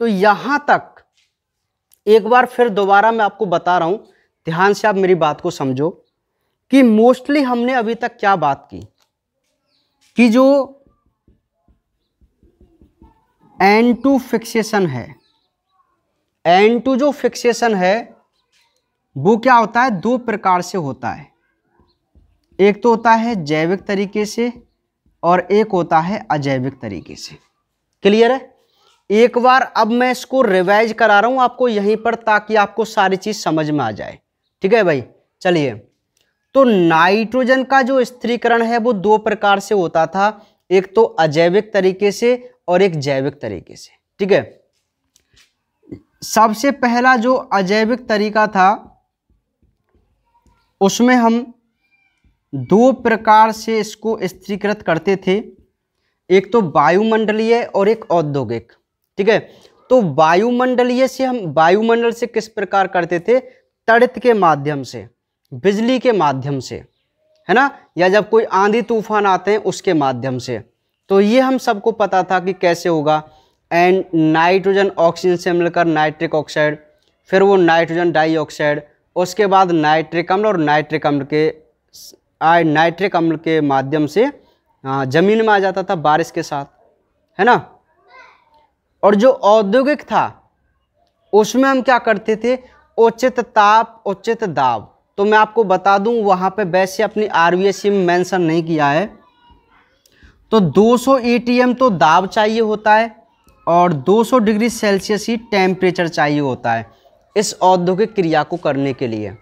तो यहां तक एक बार फिर दोबारा मैं आपको बता रहा हूं ध्यान से आप मेरी बात को समझो कि मोस्टली हमने अभी तक क्या बात की कि जो एन टू फिक्सेशन है एन टू जो फिक्सेशन है वो क्या होता है दो प्रकार से होता है एक तो होता है जैविक तरीके से और एक होता है अजैविक तरीके से क्लियर है एक बार अब मैं इसको रिवाइज करा रहा हूँ आपको यहीं पर ताकि आपको सारी चीज़ समझ में आ जाए ठीक है भाई चलिए तो नाइट्रोजन का जो स्त्रीकरण है वो दो प्रकार से होता था एक तो अजैविक तरीके से और एक जैविक तरीके से ठीक है सबसे पहला जो अजैविक तरीका था उसमें हम दो प्रकार से इसको स्त्रीकृत करते थे एक तो वायुमंडलीय और एक औद्योगिक ठीक है तो वायुमंडलीय से हम वायुमंडल से किस प्रकार करते थे तड़ित के माध्यम से बिजली के माध्यम से है ना या जब कोई आंधी तूफान आते हैं उसके माध्यम से तो ये हम सबको पता था कि कैसे होगा एंड नाइट्रोजन ऑक्सीजन से मिलकर नाइट्रिक ऑक्साइड फिर वो नाइट्रोजन डाइऑक्साइड उसके बाद नाइट्रिक अम्ल और नाइट्रिक अम्ल के आय नाइट्रिक अम्ल के माध्यम से ज़मीन में आ जाता था बारिश के साथ है ना और जो औद्योगिक था उसमें हम क्या करते थे उचित ताप उचित दाब तो मैं आपको बता दूं वहाँ पे वैसे अपनी आर में मेंशन नहीं किया है तो 200 सौ e तो दाब चाहिए होता है और 200 डिग्री सेल्सियस ही टेम्परेचर चाहिए होता है इस औद्योगिक क्रिया को करने के लिए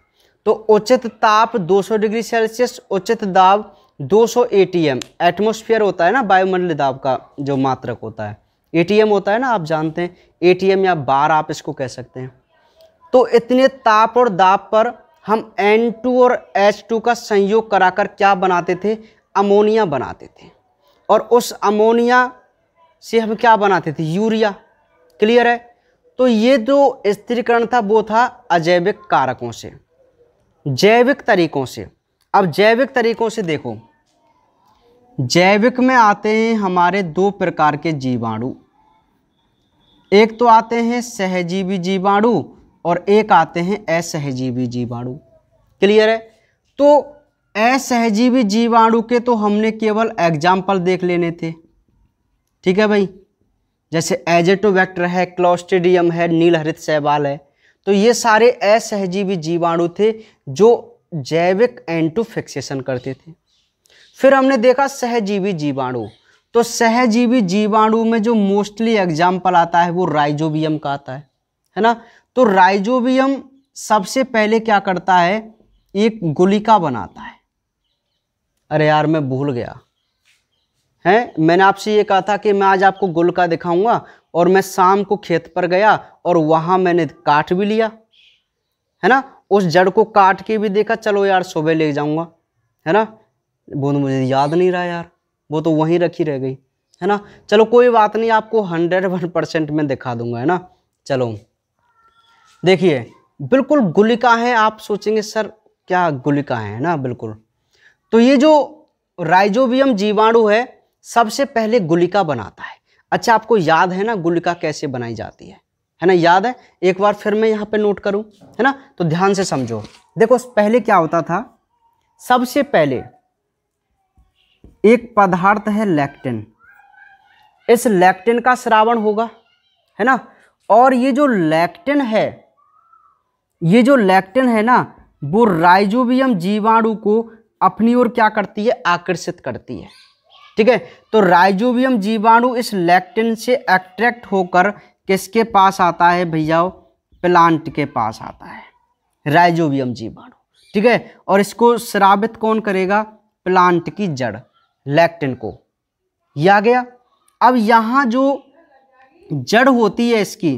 तो उचित ताप 200 डिग्री सेल्सियस उचित दाब 200 एटीएम एटमोस्फियर होता है ना वायुमंडल दाब का जो मात्रक होता है एटीएम होता है ना आप जानते हैं एटीएम या बार आप इसको कह सकते हैं तो इतने ताप और दाब पर हम N2 और H2 का संयोग कराकर क्या बनाते थे अमोनिया बनाते थे और उस अमोनिया से हम क्या बनाते थे यूरिया क्लियर है तो ये जो स्थिरीकरण था वो था अजैविक कारकों से जैविक तरीकों से अब जैविक तरीकों से देखो जैविक में आते हैं हमारे दो प्रकार के जीवाणु एक तो आते हैं सहजीवी जीवाणु और एक आते हैं असहजीवी जीवाणु क्लियर है तो असहजीवी जीवाणु के तो हमने केवल एग्जाम्पल देख लेने थे ठीक है भाई जैसे एजेटोवैक्टर है क्लोस्टेडियम है नीलहरित सहवाल है तो ये सारे असहजीवी जीवाणु थे जो जैविक एंटोफिक्सेशन करते थे फिर हमने देखा सहजीवी जीवाणु तो सहजीवी जीवाणु में जो मोस्टली एग्जाम्पल आता है वो राइजोबियम का आता है है ना तो राइजोबियम सबसे पहले क्या करता है एक गुलिका बनाता है अरे यार मैं भूल गया है मैंने आपसे ये कहा था कि मैं आज आपको गुलका दिखाऊंगा और मैं शाम को खेत पर गया और वहां मैंने काट भी लिया है ना उस जड़ को काट के भी देखा चलो यार सुबह ले जाऊंगा है ना वो तो मुझे याद नहीं रहा यार वो तो वहीं रखी रह गई है ना चलो कोई बात नहीं आपको हंड्रेड वन परसेंट में दिखा दूंगा है ना चलो देखिए बिल्कुल गुलिका है आप सोचेंगे सर क्या गुलिका है ना बिल्कुल तो ये जो राइजोबियम जीवाणु है सबसे पहले गुलिका बनाता है अच्छा आपको याद है ना गुलिका कैसे बनाई जाती है है ना याद है एक बार फिर मैं यहाँ पे नोट करूँ है ना तो ध्यान से समझो देखो पहले क्या होता था सबसे पहले एक पदार्थ है लैक्टिन इस लैक्टिन का श्रावण होगा है ना और ये जो लैक्टिन है ये जो लैक्टिन है ना वो राइजोबियम जीवाणु को अपनी ओर क्या करती है आकर्षित करती है ठीक है तो राइजोबियम जीवाणु इस लैक्टिन से अट्रैक्ट होकर किसके पास आता है भैया प्लांट के पास आता है राइजोबियम जीवाणु ठीक है और इसको श्रावित कौन करेगा प्लांट की जड़ लैक्टिन को यह आ गया अब यहाँ जो जड़ होती है इसकी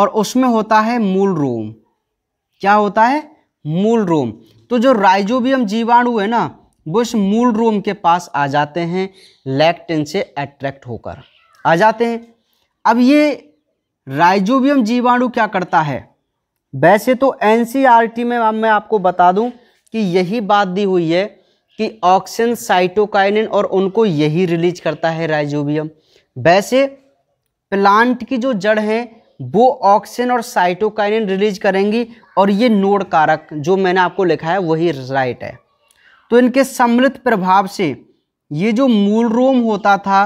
और उसमें होता है मूल रोम क्या होता है मूल रोम तो जो राइजोबियम जीवाणु है ना वो इस मूल रोम के पास आ जाते हैं लैक्टिन से अट्रैक्ट होकर आ जाते हैं अब ये राइजोबियम जीवाणु क्या करता है वैसे तो एन e में मैं आपको बता दूं कि यही बात दी हुई है कि ऑक्सीजन साइटोकाइनिन और उनको यही रिलीज करता है राइजोबियम वैसे प्लांट की जो जड़ हैं वो ऑक्सीजन और साइटोकाइनिन रिलीज करेंगी और ये नोड कारक जो मैंने आपको लिखा है वही राइट है तो इनके सम्मिलित प्रभाव से ये जो मूल रोम होता था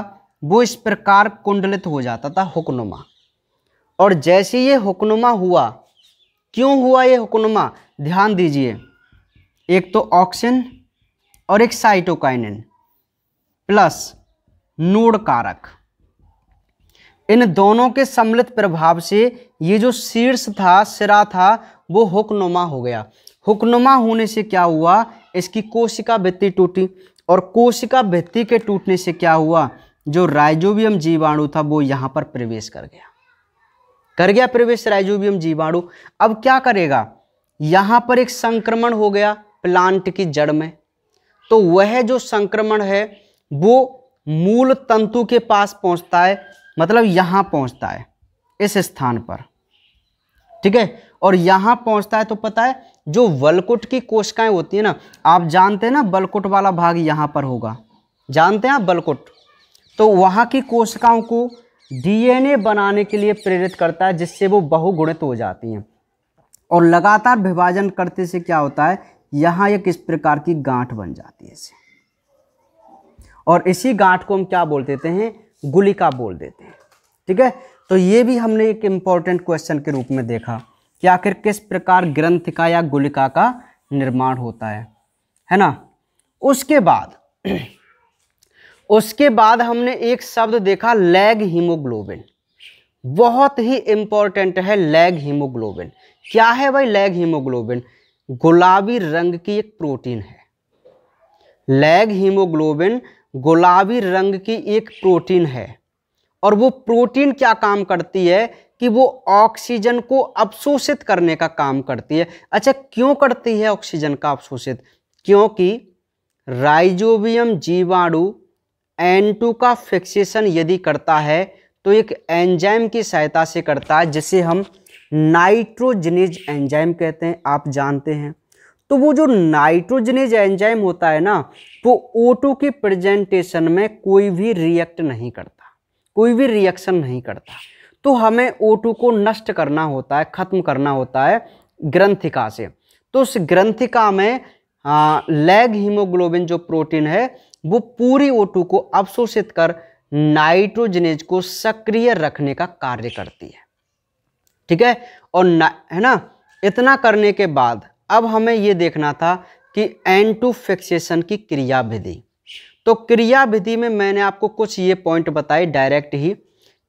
वो इस प्रकार कुंडलित हो जाता था हुक्नुमा और जैसे ये हुक्नुमा हुआ क्यों हुआ ये हुक्नुमा ध्यान दीजिए एक तो ऑक्सीजन और एक साइटोकाइनिन प्लस नोड कारक इन दोनों के सम्मिलित प्रभाव से ये जो शीर्ष था सिरा था वो हुक्नुमा हो गया हुक्नुमा होने से क्या हुआ इसकी कोशिका भित्ति टूटी और कोशिका भित्ति के टूटने से क्या हुआ जो राइजोबियम जीवाणु था वो यहाँ पर प्रवेश कर गया कर गया प्रवेश राइजोबियम जीवाणु अब क्या करेगा यहाँ पर एक संक्रमण हो गया प्लांट की जड़ में तो वह जो संक्रमण है वो मूल तंतु के पास पहुंचता है मतलब यहाँ पहुंचता है इस स्थान पर ठीक है और यहाँ पहुंचता है तो पता है जो वलकुट की कोशिकाएं होती है ना आप जानते हैं ना बलकुट वाला भाग यहाँ पर होगा जानते हैं आप बलकुट तो वहाँ की कोशिकाओं को डीएनए बनाने के लिए प्रेरित करता है जिससे वो बहुगुणित हो जाती हैं और लगातार विभाजन करते से क्या होता है यहाँ एक इस प्रकार की गांठ बन जाती है और इसी गांठ को हम क्या बोल देते हैं गुलिका बोल देते हैं ठीक है तो ये भी हमने एक इंपॉर्टेंट क्वेश्चन के रूप में देखा कि आखिर किस प्रकार ग्रंथ का या गुलिका का निर्माण होता है है ना उसके बाद उसके बाद हमने एक शब्द देखा लैग हीमोग्लोबिन बहुत ही इंपॉर्टेंट है लैग हीमोग्लोबिन क्या है भाई लैग हीमोग्लोबिन गुलाबी रंग की एक प्रोटीन है लैग हीमोग्लोबिन गुलाबी रंग की एक प्रोटीन है और वो प्रोटीन क्या काम करती है कि वो ऑक्सीजन को अवशोषित करने का काम करती है अच्छा क्यों करती है ऑक्सीजन का अवशोषित क्योंकि राइजोबियम जीवाणु टू का फिक्सेशन यदि करता है तो एक एंजाइम की सहायता से करता है जिसे हम नाइट्रोजनेज एंजाइम कहते हैं आप जानते हैं तो वो जो नाइट्रोजनेज एंजाइम होता है ना वो ओटो के प्रेजेंटेशन में कोई भी रिएक्ट नहीं करता कोई भी रिएक्शन नहीं करता तो हमें ओटो को नष्ट करना होता है ख़त्म करना होता है ग्रंथिका से तो उस ग्रंथिका में आ, लैग हीमोग्लोबिन जो प्रोटीन है वो पूरी ओटू को अवशोषित कर नाइट्रोजनेज को सक्रिय रखने का कार्य करती है ठीक है और ना है ना इतना करने के बाद अब हमें ये देखना था कि एन टू फिक्सेशन की क्रिया विधि तो क्रिया विधि में मैंने आपको कुछ ये पॉइंट बताए डायरेक्ट ही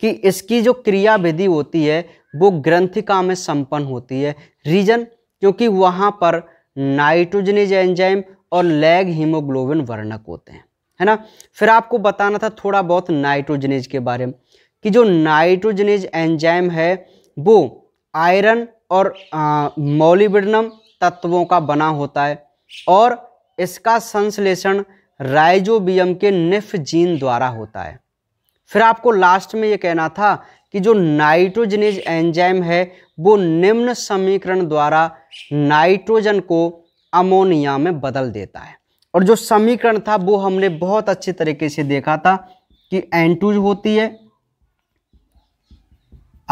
कि इसकी जो क्रिया विधि होती है वो ग्रंथिका में संपन्न होती है रीजन क्योंकि वहाँ पर नाइट्रोजनिज एंजाइम और लैग हीमोग्लोबिन वर्णक होते हैं है ना फिर आपको बताना था थोड़ा बहुत नाइट्रोजनिज के बारे में कि जो नाइट्रोजनिज एंजाइम है वो आयरन और मोलिब्डनम तत्वों का बना होता है और इसका संश्लेषण राइजोबियम के निफ जीन द्वारा होता है फिर आपको लास्ट में ये कहना था कि जो नाइट्रोजनेज एंजाइम है वो निम्न समीकरण द्वारा नाइट्रोजन को अमोनिया में बदल देता है और जो समीकरण था वो हमने बहुत अच्छे तरीके से देखा था कि एन होती है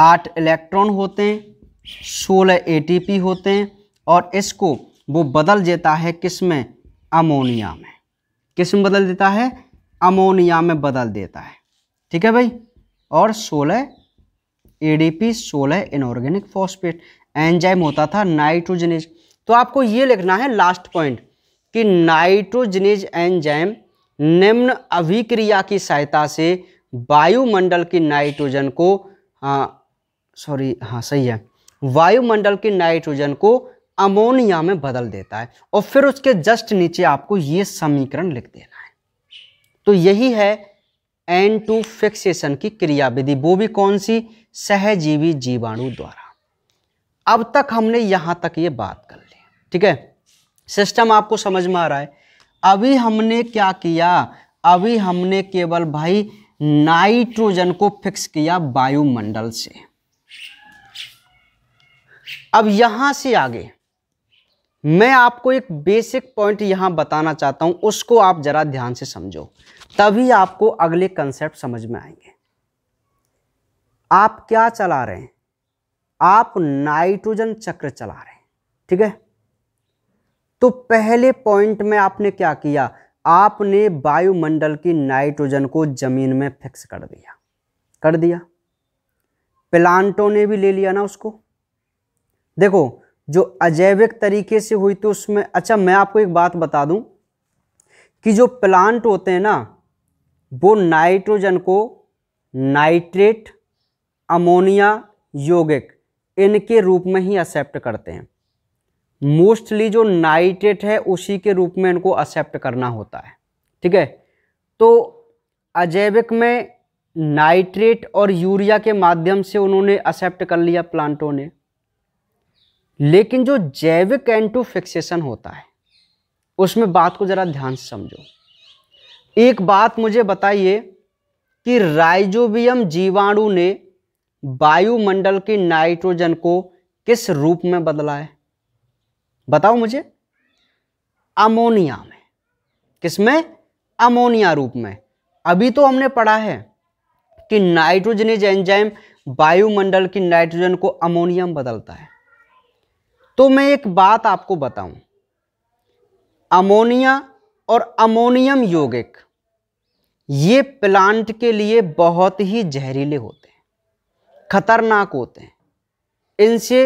आठ इलेक्ट्रॉन होते हैं सोलह ए होते हैं और इसको वो बदल देता है किस में अमोनिया में किस में बदल देता है अमोनिया में बदल देता है ठीक है भाई और सोलह एडीपी सोलह इनऑर्गेनिक फॉस्फेट एंजाइम होता था नाइट्रोजनेज तो आपको ये लिखना है लास्ट पॉइंट कि नाइट्रोजनेज एंजाइम निम्न अभिक्रिया की सहायता से वायुमंडल की नाइट्रोजन को हाँ, सॉरी हाँ सही है वायुमंडल के नाइट्रोजन को अमोनिया में बदल देता है और फिर उसके जस्ट नीचे आपको ये समीकरण लिख देना है तो यही है एन टू फिक्सेशन की क्रियाविधि वो भी कौन सी सहजीवी जीवाणु द्वारा अब तक हमने यहां तक ये बात कर ली ठीक है सिस्टम आपको समझ में आ रहा है अभी हमने क्या किया अभी हमने केवल भाई नाइट्रोजन को फिक्स किया वायुमंडल से अब यहां से आगे मैं आपको एक बेसिक पॉइंट यहां बताना चाहता हूं उसको आप ज़रा ध्यान से समझो तभी आपको अगले कंसेप्ट समझ में आएंगे आप क्या चला रहे हैं आप नाइट्रोजन चक्र चला रहे हैं ठीक है तो पहले पॉइंट में आपने क्या किया आपने वायुमंडल की नाइट्रोजन को जमीन में फिक्स कर दिया कर दिया प्लांटों ने भी ले लिया ना उसको देखो जो अजैविक तरीके से हुई तो उसमें अच्छा मैं आपको एक बात बता दूं कि जो प्लांट होते हैं ना वो नाइट्रोजन को नाइट्रेट अमोनिया यौगिक इनके रूप में ही एक्सेप्ट करते हैं मोस्टली जो नाइट्रेट है उसी के रूप में इनको एक्सेप्ट करना होता है ठीक है तो अजैविक में नाइट्रेट और यूरिया के माध्यम से उन्होंने एक्सेप्ट कर लिया प्लांटों ने लेकिन जो जैविक एंटोफिक्सेशन फिक्सेशन होता है उसमें बात को ज़रा ध्यान से समझो एक बात मुझे बताइए कि राइजोबियम जीवाणु ने वायुमंडल के नाइट्रोजन को किस रूप में बदला है बताओ मुझे अमोनिया में किसमें अमोनिया रूप में अभी तो हमने पढ़ा है कि नाइट्रोजनिज एंजाइम वायुमंडल की नाइट्रोजन को अमोनियम बदलता है तो मैं एक बात आपको बताऊं अमोनिया और अमोनियम यौगिक ये प्लांट के लिए बहुत ही जहरीले होते हैं खतरनाक होते हैं इनसे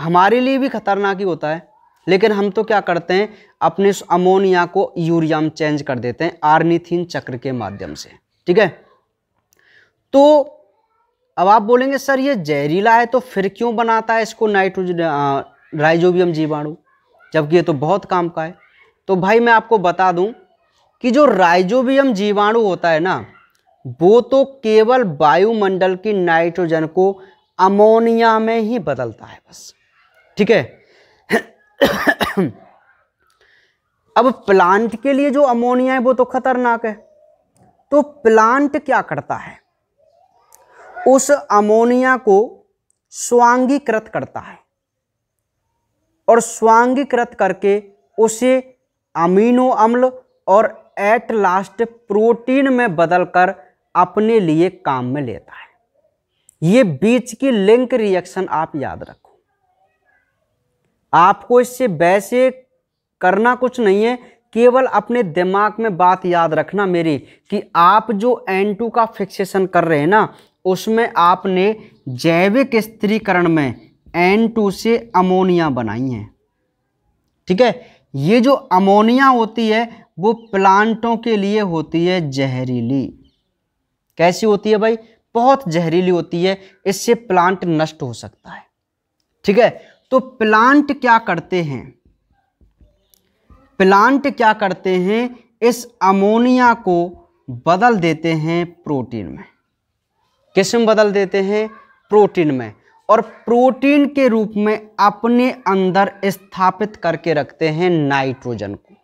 हमारे लिए भी खतरनाक ही होता है लेकिन हम तो क्या करते हैं अपने उस अमोनिया को यूरिया में चेंज कर देते हैं आर्निथिन चक्र के माध्यम से ठीक है तो अब आप बोलेंगे सर ये जहरीला है तो फिर क्यों बनाता है इसको नाइट्रोजन राइजोबियम जीवाणु जबकि ये तो बहुत काम का है तो भाई मैं आपको बता दूं कि जो राइजोबियम जीवाणु होता है ना वो तो केवल वायुमंडल की नाइट्रोजन को अमोनिया में ही बदलता है बस ठीक है अब प्लांट के लिए जो अमोनिया है वो तो खतरनाक है तो प्लांट क्या करता है उस अमोनिया को स्वांगीकृत करता है और स्वांगीकृत करके उसे अमीनो अम्ल और एट लास्ट प्रोटीन में बदलकर अपने लिए काम में लेता है ये बीच की लिंक रिएक्शन आप याद रखो आपको इससे वैसे करना कुछ नहीं है केवल अपने दिमाग में बात याद रखना मेरी कि आप जो N2 का फिक्सेशन कर रहे हैं ना उसमें आपने जैविक स्त्रीकरण में एन टू से अमोनिया बनाई हैं ठीक है ये जो अमोनिया होती है वो प्लांटों के लिए होती है जहरीली कैसी होती है भाई बहुत जहरीली होती है इससे प्लांट नष्ट हो सकता है ठीक है तो प्लांट क्या करते हैं प्लांट क्या करते हैं इस अमोनिया को बदल देते हैं प्रोटीन में किस्म बदल देते हैं प्रोटीन में और प्रोटीन के रूप में अपने अंदर स्थापित करके रखते हैं नाइट्रोजन को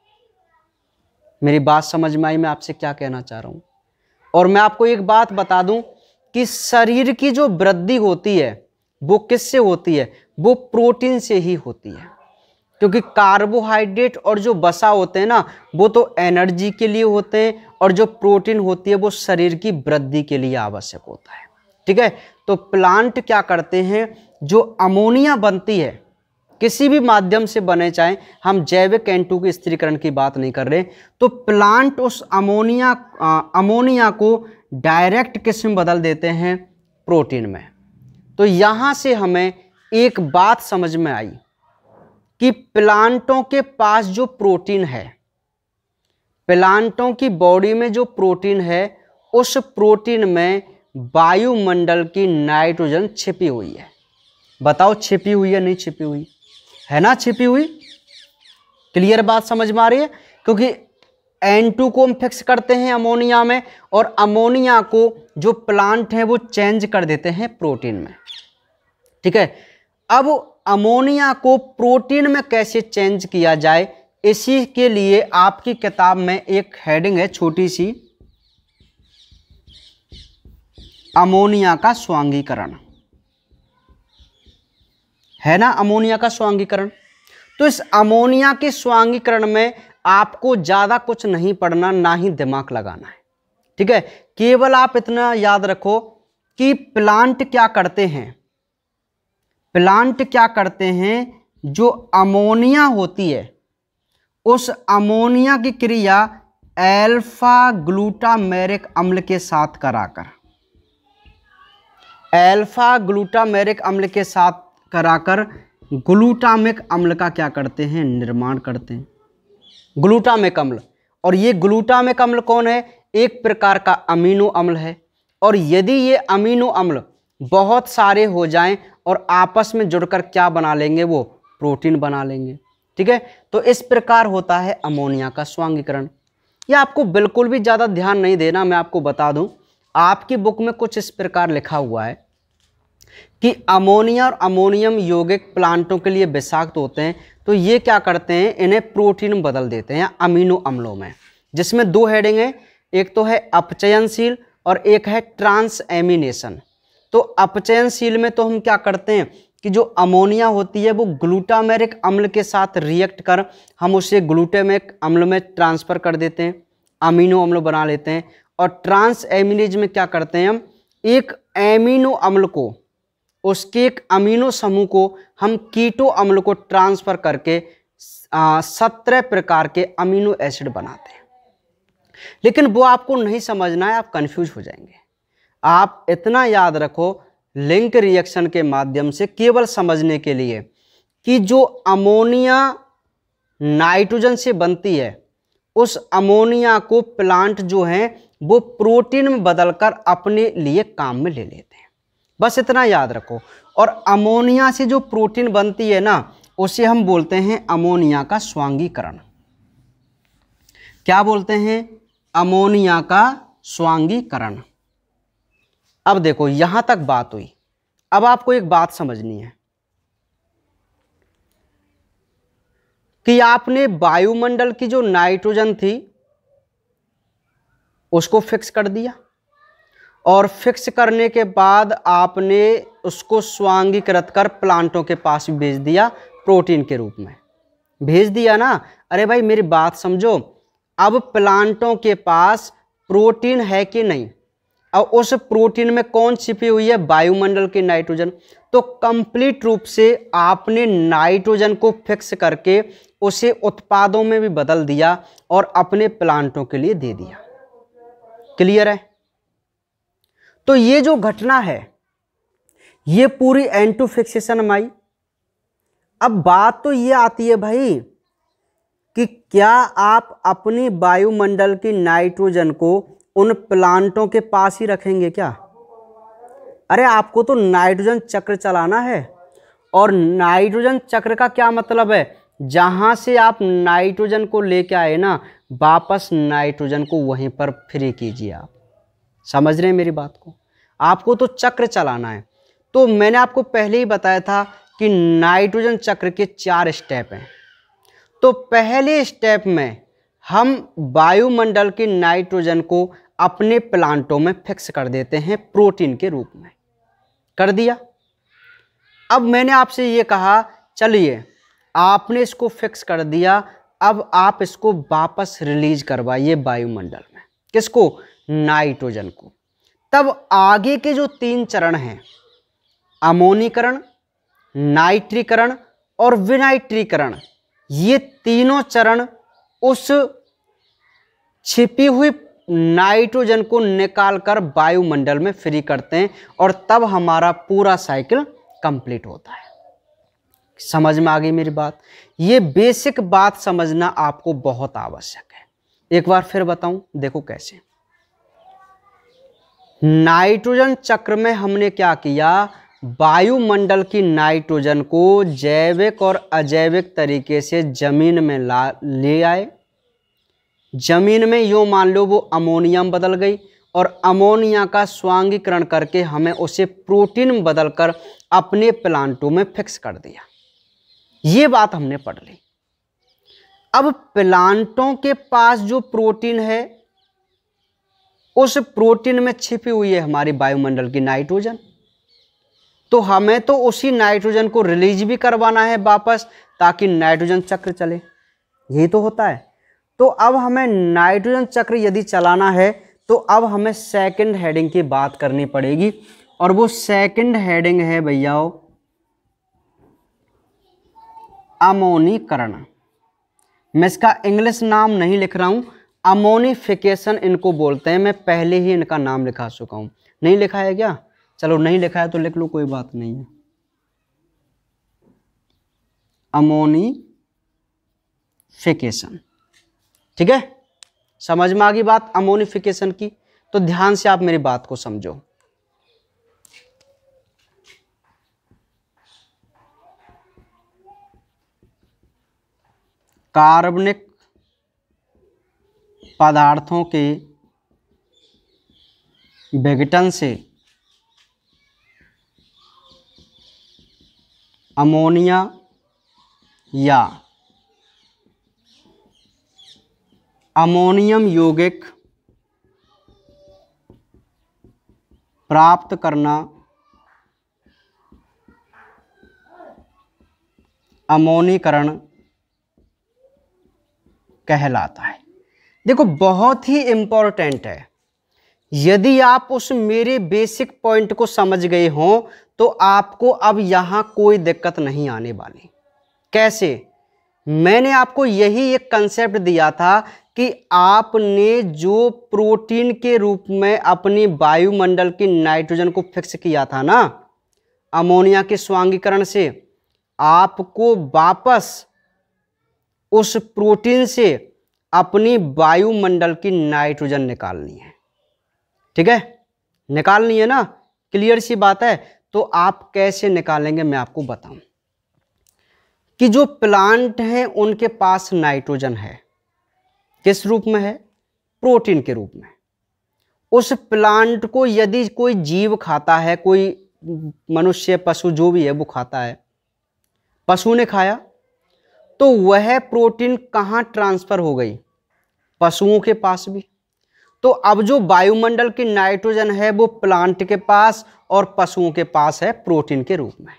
मेरी बात समझ में आई मैं आपसे क्या कहना चाह रहा हूं और मैं आपको एक बात बता दूं कि शरीर की जो वृद्धि होती है वो किससे होती है वो प्रोटीन से ही होती है क्योंकि कार्बोहाइड्रेट और जो बसा होते हैं ना वो तो एनर्जी के लिए होते हैं और जो प्रोटीन होती है वो शरीर की वृद्धि के लिए आवश्यक होता है ठीक है तो प्लांट क्या करते हैं जो अमोनिया बनती है किसी भी माध्यम से बने चाहे हम जैविक एंटू के स्त्रीकरण की बात नहीं कर रहे तो प्लांट उस अमोनिया आ, अमोनिया को डायरेक्ट किस्म बदल देते हैं प्रोटीन में तो यहाँ से हमें एक बात समझ में आई कि प्लांटों के पास जो प्रोटीन है प्लांटों की बॉडी में जो प्रोटीन है उस प्रोटीन में वायुमंडल की नाइट्रोजन छिपी हुई है बताओ छिपी हुई है नहीं छिपी हुई है ना छिपी हुई क्लियर बात समझ में आ रही है क्योंकि N2 को हम फिक्स करते हैं अमोनिया में और अमोनिया को जो प्लांट है वो चेंज कर देते हैं प्रोटीन में ठीक है अब अमोनिया को प्रोटीन में कैसे चेंज किया जाए इसी के लिए आपकी किताब में एक हेडिंग है छोटी सी अमोनिया का स्वांगीकरण है ना अमोनिया का स्वांगीकरण तो इस अमोनिया के स्वांगीकरण में आपको ज़्यादा कुछ नहीं पढ़ना ना ही दिमाग लगाना है ठीक है केवल आप इतना याद रखो कि प्लांट क्या करते हैं प्लांट क्या करते हैं जो अमोनिया होती है उस अमोनिया की क्रिया एल्फा ग्लूटामेरिक अम्ल के साथ कराकर अल्फा ग्लूटामेरिक अम्ल के साथ कराकर ग्लूटामिक अम्ल का क्या करते हैं निर्माण करते हैं ग्लूटामिक अम्ल और ये ग्लूटामिक अम्ल कौन है एक प्रकार का अमीनो अम्ल है और यदि ये अमीनो अम्ल बहुत सारे हो जाएं और आपस में जुड़कर क्या बना लेंगे वो प्रोटीन बना लेंगे ठीक है तो इस प्रकार होता है अमोनिया का स्वांगीकरण यह आपको बिल्कुल भी ज़्यादा ध्यान नहीं देना मैं आपको बता दूँ आपकी बुक में कुछ इस प्रकार लिखा हुआ है कि अमोनिया और अमोनियम यौगिक प्लांटों के लिए विषाक्त होते हैं तो ये क्या करते हैं इन्हें प्रोटीन बदल देते हैं अमीनो अम्लों में जिसमें दो हेडिंग है एक तो है अपचयनशील और एक है ट्रांस एमिनेशन तो अपचयनशील में तो हम क्या करते हैं कि जो अमोनिया होती है वो ग्लूटामेरिक अम्ल के साथ रिएक्ट कर हम उसे ग्लूटामेरिक अम्ल में ट्रांसफ़र कर देते हैं अमीनो अम्ल बना लेते हैं और ट्रांस एमिनेज में क्या करते हैं हम एक एमिनो अम्ल को उसके एक अमीनो समूह को हम कीटो अम्ल को ट्रांसफ़र करके सत्रह प्रकार के अमीनो एसिड बनाते हैं लेकिन वो आपको नहीं समझना है आप कंफ्यूज हो जाएंगे आप इतना याद रखो लिंक रिएक्शन के माध्यम से केवल समझने के लिए कि जो अमोनिया नाइट्रोजन से बनती है उस अमोनिया को प्लांट जो है वो प्रोटीन में बदलकर अपने लिए काम में ले लेते हैं बस इतना याद रखो और अमोनिया से जो प्रोटीन बनती है ना उसे हम बोलते हैं अमोनिया का स्वांगीकरण क्या बोलते हैं अमोनिया का स्वांगीकरण अब देखो यहां तक बात हुई अब आपको एक बात समझनी है कि आपने वायुमंडल की जो नाइट्रोजन थी उसको फिक्स कर दिया और फिक्स करने के बाद आपने उसको स्वांगीकृत कर प्लांटों के पास भेज दिया प्रोटीन के रूप में भेज दिया ना अरे भाई मेरी बात समझो अब प्लांटों के पास प्रोटीन है कि नहीं अब उस प्रोटीन में कौन छिपी हुई है वायुमंडल की नाइट्रोजन तो कंप्लीट रूप से आपने नाइट्रोजन को फिक्स करके उसे उत्पादों में भी बदल दिया और अपने प्लांटों के लिए दे दिया क्लियर है तो ये जो घटना है ये पूरी एंटू फिक्सेशन माई अब बात तो ये आती है भाई कि क्या आप अपनी वायुमंडल की नाइट्रोजन को उन प्लांटों के पास ही रखेंगे क्या अरे आपको तो नाइट्रोजन चक्र चलाना है और नाइट्रोजन चक्र का क्या मतलब है जहां से आप नाइट्रोजन को लेके आए ना वापस नाइट्रोजन को वहीं पर फ्री कीजिए आप समझ रहे हैं मेरी बात को आपको तो चक्र चलाना है तो मैंने आपको पहले ही बताया था कि नाइट्रोजन चक्र के चार स्टेप हैं तो पहले स्टेप में हम वायुमंडल के नाइट्रोजन को अपने प्लांटों में फिक्स कर देते हैं प्रोटीन के रूप में कर दिया अब मैंने आपसे ये कहा चलिए आपने इसको फिक्स कर दिया अब आप इसको वापस रिलीज करवाइए वायुमंडल में किसको नाइट्रोजन को तब आगे के जो तीन चरण हैं अमोनीकरण नाइट्रीकरण और विनाइट्रीकरण ये तीनों चरण उस छिपी हुई नाइट्रोजन को निकालकर वायुमंडल में फ्री करते हैं और तब हमारा पूरा साइकिल कंप्लीट होता है समझ में आ गई मेरी बात ये बेसिक बात समझना आपको बहुत आवश्यक है एक बार फिर बताऊं देखो कैसे नाइट्रोजन चक्र में हमने क्या किया वायुमंडल की नाइट्रोजन को जैविक और अजैविक तरीके से जमीन में ला ले आए जमीन में यो मान लो वो अमोनियम बदल गई और अमोनिया का स्वांगीकरण करके हमें उसे प्रोटीन बदलकर अपने प्लांटों में फिक्स कर दिया ये बात हमने पढ़ ली अब प्लांटों के पास जो प्रोटीन है उस प्रोटीन में छिपी हुई है हमारी वायुमंडल की नाइट्रोजन तो हमें तो उसी नाइट्रोजन को रिलीज भी करवाना है वापस ताकि नाइट्रोजन चक्र चले यही तो होता है तो अब हमें नाइट्रोजन चक्र यदि चलाना है तो अब हमें सेकंड हेडिंग की बात करनी पड़ेगी और वो सेकंड हेडिंग है भैयाओं अमोनीकरण मैं इसका इंग्लिश नाम नहीं लिख रहा हूँ अमोनीफिकेशन इनको बोलते हैं मैं पहले ही इनका नाम लिखा चुका हूँ नहीं लिखा है क्या चलो नहीं लिखा है तो लिख लो कोई बात नहीं है अमोनीफिकेशन ठीक है समझ में आ गई बात अमोनीफिकेशन की तो ध्यान से आप मेरी बात को समझो कार्बनिक पदार्थों के विघटन से अमोनिया या अमोनियम यौगिक प्राप्त करना अमोनीकरण कहलाता है देखो बहुत ही इम्पोर्टेंट है यदि आप उस मेरे बेसिक पॉइंट को समझ गए हों तो आपको अब यहाँ कोई दिक्कत नहीं आने वाली कैसे मैंने आपको यही एक कंसेप्ट दिया था कि आपने जो प्रोटीन के रूप में अपनी वायुमंडल की नाइट्रोजन को फिक्स किया था ना अमोनिया के स्वांगीकरण से आपको वापस उस प्रोटीन से अपनी वायुमंडल की नाइट्रोजन निकालनी है ठीक है निकालनी है ना क्लियर सी बात है तो आप कैसे निकालेंगे मैं आपको बताऊं कि जो प्लांट हैं उनके पास नाइट्रोजन है किस रूप में है प्रोटीन के रूप में उस प्लांट को यदि कोई जीव खाता है कोई मनुष्य पशु जो भी है वो खाता है पशु ने खाया तो वह प्रोटीन कहाँ ट्रांसफ़र हो गई पशुओं के पास भी तो अब जो वायुमंडल की नाइट्रोजन है वो प्लांट के पास और पशुओं के पास है प्रोटीन के रूप में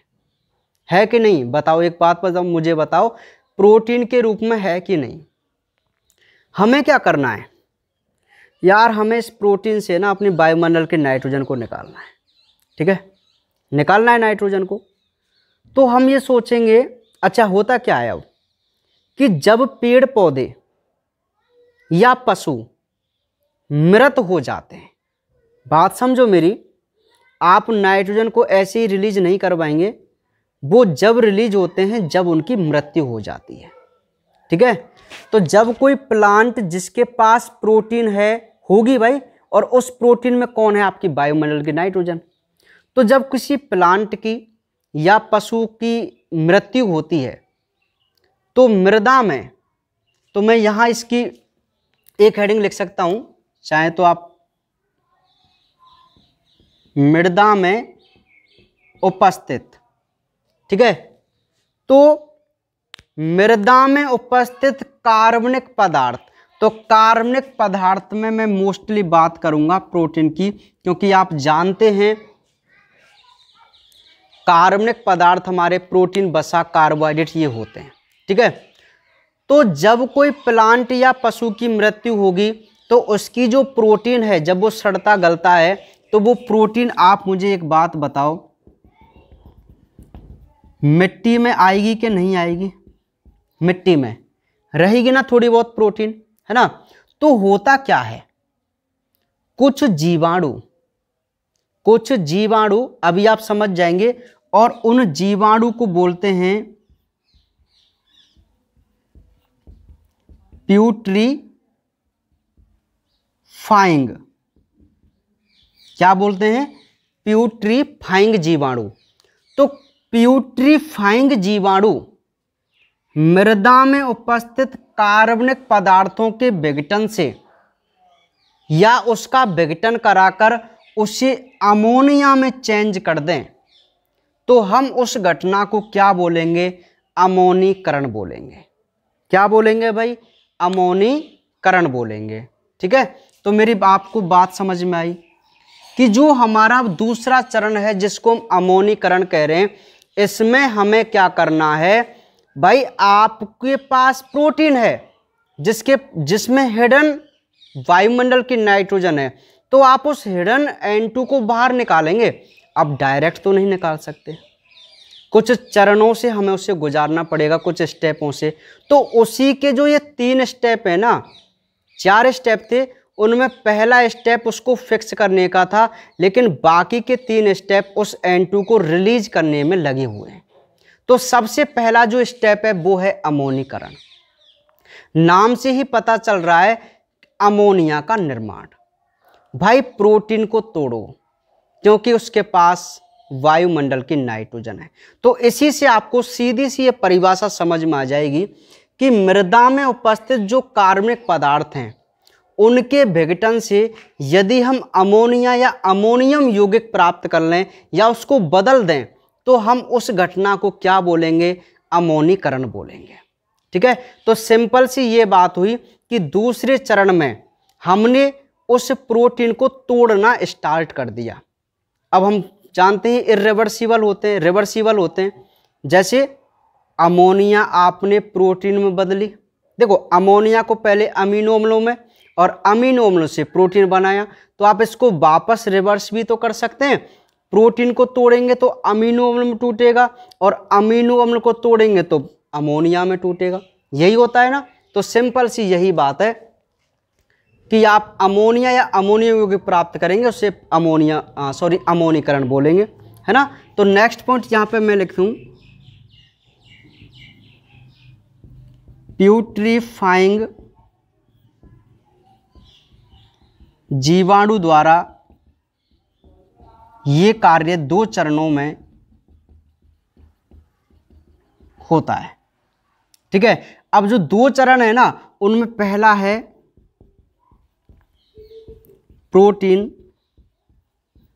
है कि नहीं बताओ एक बात पर मुझे बताओ प्रोटीन के रूप में है कि नहीं हमें क्या करना है यार हमें इस प्रोटीन से ना अपने वायुमंडल के नाइट्रोजन को निकालना है ठीक है निकालना है नाइट्रोजन को तो हम ये सोचेंगे अच्छा होता क्या है अब कि जब पेड़ पौधे या पशु मृत हो जाते हैं बात समझो मेरी आप नाइट्रोजन को ऐसे ही रिलीज नहीं करवाएंगे वो जब रिलीज होते हैं जब उनकी मृत्यु हो जाती है ठीक है तो जब कोई प्लांट जिसके पास प्रोटीन है होगी भाई और उस प्रोटीन में कौन है आपकी बायोमंडल की नाइट्रोजन तो जब किसी प्लांट की या पशु की मृत्यु होती है तो मृदा में तो मैं यहां इसकी एक हेडिंग लिख सकता हूं चाहे तो आप मृदा में उपस्थित ठीक है तो मृदा में उपस्थित कार्बनिक पदार्थ तो कार्बनिक पदार्थ में मैं मोस्टली बात करूंगा प्रोटीन की क्योंकि आप जानते हैं कार्बनिक पदार्थ हमारे प्रोटीन बसा कार्बोहाइड्रेट ये होते हैं ठीक है तो जब कोई प्लांट या पशु की मृत्यु होगी तो उसकी जो प्रोटीन है जब वो सड़ता गलता है तो वो प्रोटीन आप मुझे एक बात बताओ मिट्टी में आएगी कि नहीं आएगी मिट्टी में रहेगी ना थोड़ी बहुत प्रोटीन है ना तो होता क्या है कुछ जीवाणु कुछ जीवाणु अभी आप समझ जाएंगे और उन जीवाणु को बोलते हैं प्यूट्रीफाइंग क्या बोलते हैं प्यूट्रीफाइंग जीवाणु तो प्यूट्रीफाइंग जीवाणु मृदा में उपस्थित कार्बनिक पदार्थों के विघटन से या उसका विघटन कराकर उसे अमोनिया में चेंज कर दें तो हम उस घटना को क्या बोलेंगे अमोनीकरण बोलेंगे क्या बोलेंगे भाई अमोनीकरण बोलेंगे ठीक है तो मेरी आपको बात समझ में आई कि जो हमारा दूसरा चरण है जिसको हम अमोनीकरण कह रहे हैं इसमें हमें क्या करना है भाई आपके पास प्रोटीन है जिसके जिसमें हिडन वायुमंडल की नाइट्रोजन है तो आप उस हिडन एन को बाहर निकालेंगे आप डायरेक्ट तो नहीं निकाल सकते कुछ चरणों से हमें उसे गुजारना पड़ेगा कुछ स्टेपों से तो उसी के जो ये तीन स्टेप है ना चार स्टेप थे उनमें पहला स्टेप उसको फिक्स करने का था लेकिन बाकी के तीन स्टेप उस एन टू को रिलीज करने में लगे हुए हैं तो सबसे पहला जो स्टेप है वो है अमोनीकरण नाम से ही पता चल रहा है अमोनिया का निर्माण भाई प्रोटीन को तोड़ो क्योंकि उसके पास वायुमंडल की नाइट्रोजन है तो इसी से आपको सीधी सी ये परिभाषा समझ में आ जाएगी कि मृदा में उपस्थित जो कार्बनिक पदार्थ हैं उनके विघटन से यदि हम अमोनिया या अमोनियम यौगिक प्राप्त कर लें या उसको बदल दें तो हम उस घटना को क्या बोलेंगे अमोनीकरण बोलेंगे ठीक है तो सिंपल सी ये बात हुई कि दूसरे चरण में हमने उस प्रोटीन को तोड़ना स्टार्ट कर दिया अब हम जानते हैं इरेवर्सिबल होते हैं रिवर्सिबल होते हैं जैसे अमोनिया आपने प्रोटीन में बदली देखो अमोनिया को पहले अमीनो अम्लों में और अमीनो अम्लों से प्रोटीन बनाया तो आप इसको वापस रिवर्स भी तो कर सकते हैं प्रोटीन को तोड़ेंगे तो अमीनो अम्ल में टूटेगा और अमीनो अम्ल को तोड़ेंगे तो अमोनिया में टूटेगा यही होता है ना तो सिंपल सी यही बात है कि आप अमोनिया या अमोनिया यौगिक प्राप्त करेंगे उससे अमोनिया सॉरी अमोनीकरण बोलेंगे है ना तो नेक्स्ट पॉइंट यहाँ पे मैं लिख दूँ प्यूट्रीफाइंग जीवाणु द्वारा ये कार्य दो चरणों में होता है ठीक है अब जो दो चरण है ना उनमें पहला है प्रोटीन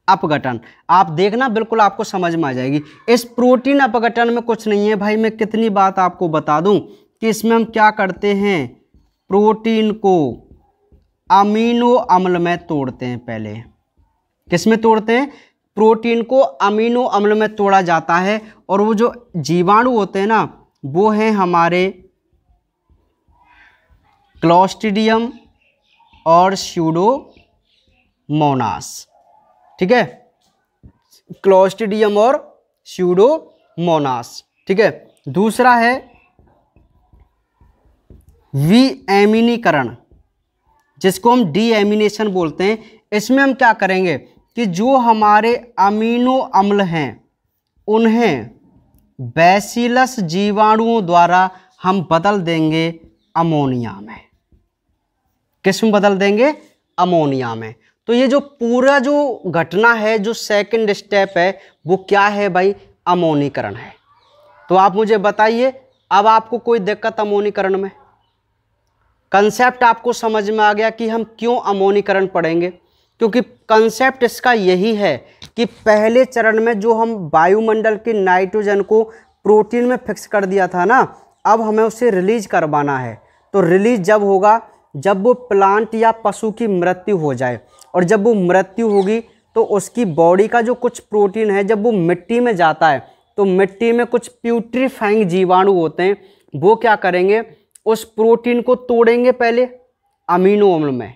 अपघटन आप देखना बिल्कुल आपको समझ में आ जाएगी इस प्रोटीन अपघटन में कुछ नहीं है भाई मैं कितनी बात आपको बता दूं कि इसमें हम क्या करते हैं प्रोटीन को अमीनो अम्ल में तोड़ते हैं पहले किस में तोड़ते हैं प्रोटीन को अमीनो अम्ल में तोड़ा जाता है और वो जो जीवाणु होते हैं ना वो हैं हमारे क्लोस्टिडियम और स्यूडो मोनास ठीक है क्लोस्टिडियम और स्यूडो मोनास ठीक है दूसरा है वी एमिनीकरण जिसको हम डी एमिनेशन बोलते हैं इसमें हम क्या करेंगे कि जो हमारे अमीनो अम्ल हैं उन्हें बैसिलस जीवाणुओं द्वारा हम बदल देंगे अमोनिया में किस में बदल देंगे अमोनिया में तो ये जो पूरा जो घटना है जो सेकंड स्टेप है वो क्या है भाई अमोनीकरण है तो आप मुझे बताइए अब आपको कोई दिक्कत अमोनीकरण में कंसेप्ट आपको समझ में आ गया कि हम क्यों अमोनीकरण पढ़ेंगे क्योंकि कंसेप्ट इसका यही है कि पहले चरण में जो हम वायुमंडल के नाइट्रोजन को प्रोटीन में फिक्स कर दिया था ना अब हमें उसे रिलीज करवाना है तो रिलीज जब होगा जब वो प्लांट या पशु की मृत्यु हो जाए और जब वो मृत्यु होगी तो उसकी बॉडी का जो कुछ प्रोटीन है जब वो मिट्टी में जाता है तो मिट्टी में कुछ प्यूट्रीफाइंग जीवाणु होते हैं वो क्या करेंगे उस प्रोटीन को तोड़ेंगे पहले अमीनो अम्ल में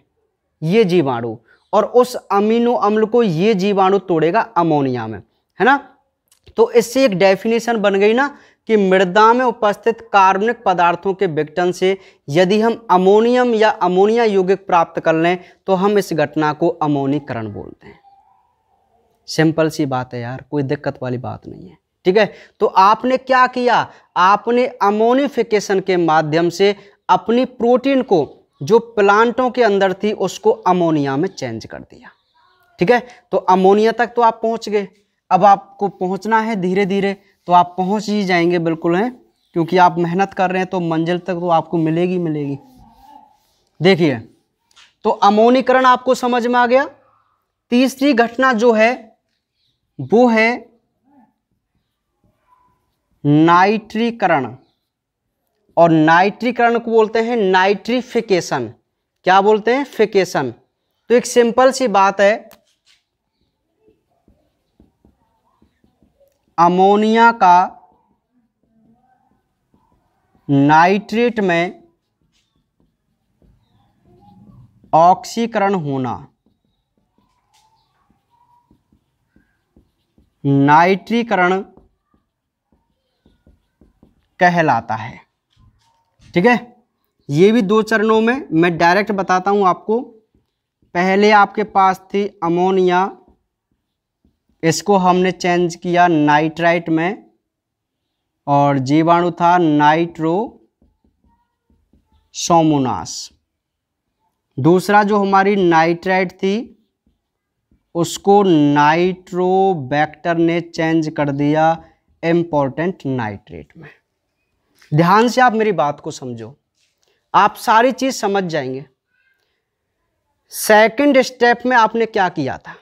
ये जीवाणु और उस अमीनो अम्ल को ये जीवाणु तोड़ेगा अमोनिया में है ना तो इससे एक डेफिनेशन बन गई ना कि मृदा में उपस्थित कार्बनिक पदार्थों के विघटन से यदि हम अमोनियम या अमोनिया यौगिक प्राप्त कर लें तो हम इस घटना को अमोनीकरण बोलते हैं सिंपल सी बात है यार कोई दिक्कत वाली बात नहीं है ठीक है तो आपने क्या किया आपने अमोनिफिकेशन के माध्यम से अपनी प्रोटीन को जो प्लांटों के अंदर थी उसको अमोनिया में चेंज कर दिया ठीक है तो अमोनिया तक तो आप पहुंच गए अब आपको पहुंचना है धीरे धीरे तो आप पहुंच ही जाएंगे बिल्कुल हैं क्योंकि आप मेहनत कर रहे हैं तो मंजिल तक तो आपको मिलेगी मिलेगी देखिए तो अमोनीकरण आपको समझ में आ गया तीसरी घटना जो है वो है नाइट्रीकरण और नाइट्रीकरण को बोलते हैं नाइट्रीफिकेशन क्या बोलते हैं फिकेशन तो एक सिंपल सी बात है अमोनिया का नाइट्रेट में ऑक्सीकरण होना नाइट्रीकरण कहलाता है ठीक है ये भी दो चरणों में मैं डायरेक्ट बताता हूं आपको पहले आपके पास थी अमोनिया इसको हमने चेंज किया नाइट्राइट में और जीवाणु था नाइट्रो सोमोनास दूसरा जो हमारी नाइट्राइट थी उसको नाइट्रोबैक्टर ने चेंज कर दिया इम्पोर्टेंट नाइट्रेट में ध्यान से आप मेरी बात को समझो आप सारी चीज़ समझ जाएंगे सेकंड स्टेप में आपने क्या किया था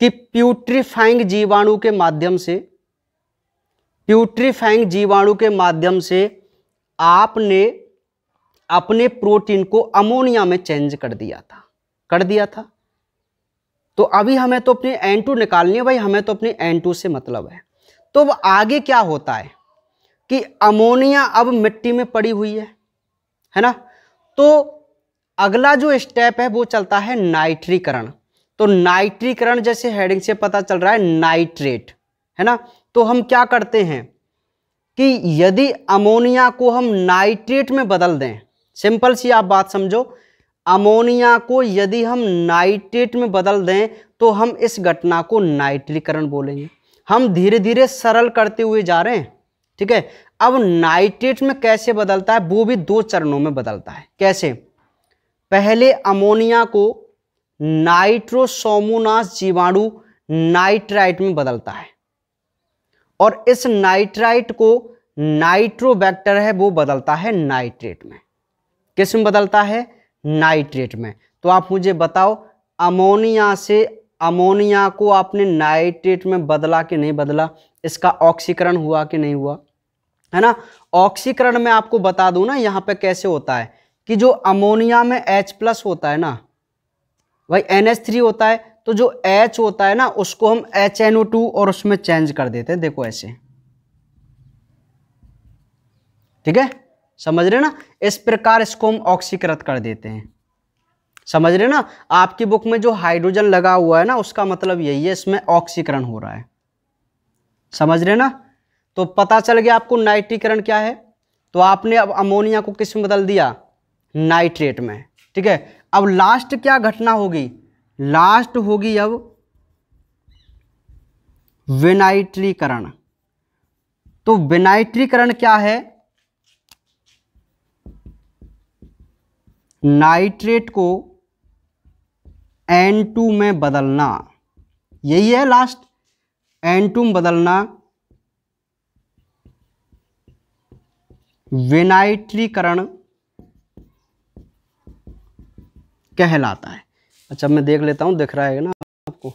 कि प्यूट्रीफाइंग जीवाणु के माध्यम से प्यूट्रीफाइंग जीवाणु के माध्यम से आपने अपने प्रोटीन को अमोनिया में चेंज कर दिया था कर दिया था तो अभी हमें तो अपनी एन टू निकालनी है भाई हमें तो अपनी एन टू से मतलब है तो अब आगे क्या होता है कि अमोनिया अब मिट्टी में पड़ी हुई है है ना तो अगला जो स्टेप है वो चलता है नाइट्रीकरण तो नाइट्रीकरण जैसे हेडिंग से पता चल रहा है नाइट्रेट है ना तो हम क्या करते हैं कि यदि अमोनिया को हम नाइट्रेट में बदल दें सिंपल सी आप बात समझो अमोनिया को यदि हम नाइट्रेट में बदल दें तो हम इस घटना को नाइट्रीकरण बोलेंगे हम धीरे धीरे सरल करते हुए जा रहे हैं ठीक है अब नाइट्रेट में कैसे बदलता है वो भी दो चरणों में बदलता है कैसे पहले अमोनिया को नाइट्रोसोमोनास जीवाणु नाइट्राइट में बदलता है और इस नाइट्राइट को नाइट्रोबैक्टर है वो बदलता है नाइट्रेट में किस में बदलता है नाइट्रेट में तो आप मुझे बताओ अमोनिया से अमोनिया को आपने नाइट्रेट में बदला कि नहीं बदला इसका ऑक्सीकरण हुआ कि नहीं हुआ है ना ऑक्सीकरण में आपको बता दूं ना यहाँ पे कैसे होता है कि जो अमोनिया में H प्लस होता है ना भाई एन थ्री होता है तो जो एच होता है ना उसको हम एच एन ओ टू और उसमें चेंज कर देते हैं देखो ऐसे ठीक है समझ रहे ना इस प्रकार इसको हम ऑक्सीकृत कर देते हैं समझ रहे ना आपकी बुक में जो हाइड्रोजन लगा हुआ है ना उसका मतलब यही है इसमें ऑक्सीकरण हो रहा है समझ रहे ना तो पता चल गया आपको नाइट्रीकरण क्या है तो आपने अब अमोनिया को किस में बदल दिया नाइट्रेट में ठीक है अब लास्ट क्या घटना होगी लास्ट होगी अब विनाइट्रीकरण तो विनाइट्रीकरण क्या है नाइट्रेट को N2 में बदलना यही है लास्ट N2 में बदलना विनाइट्रीकरण कहलाता है अच्छा मैं देख लेता हूँ दिख रहा है ना आपको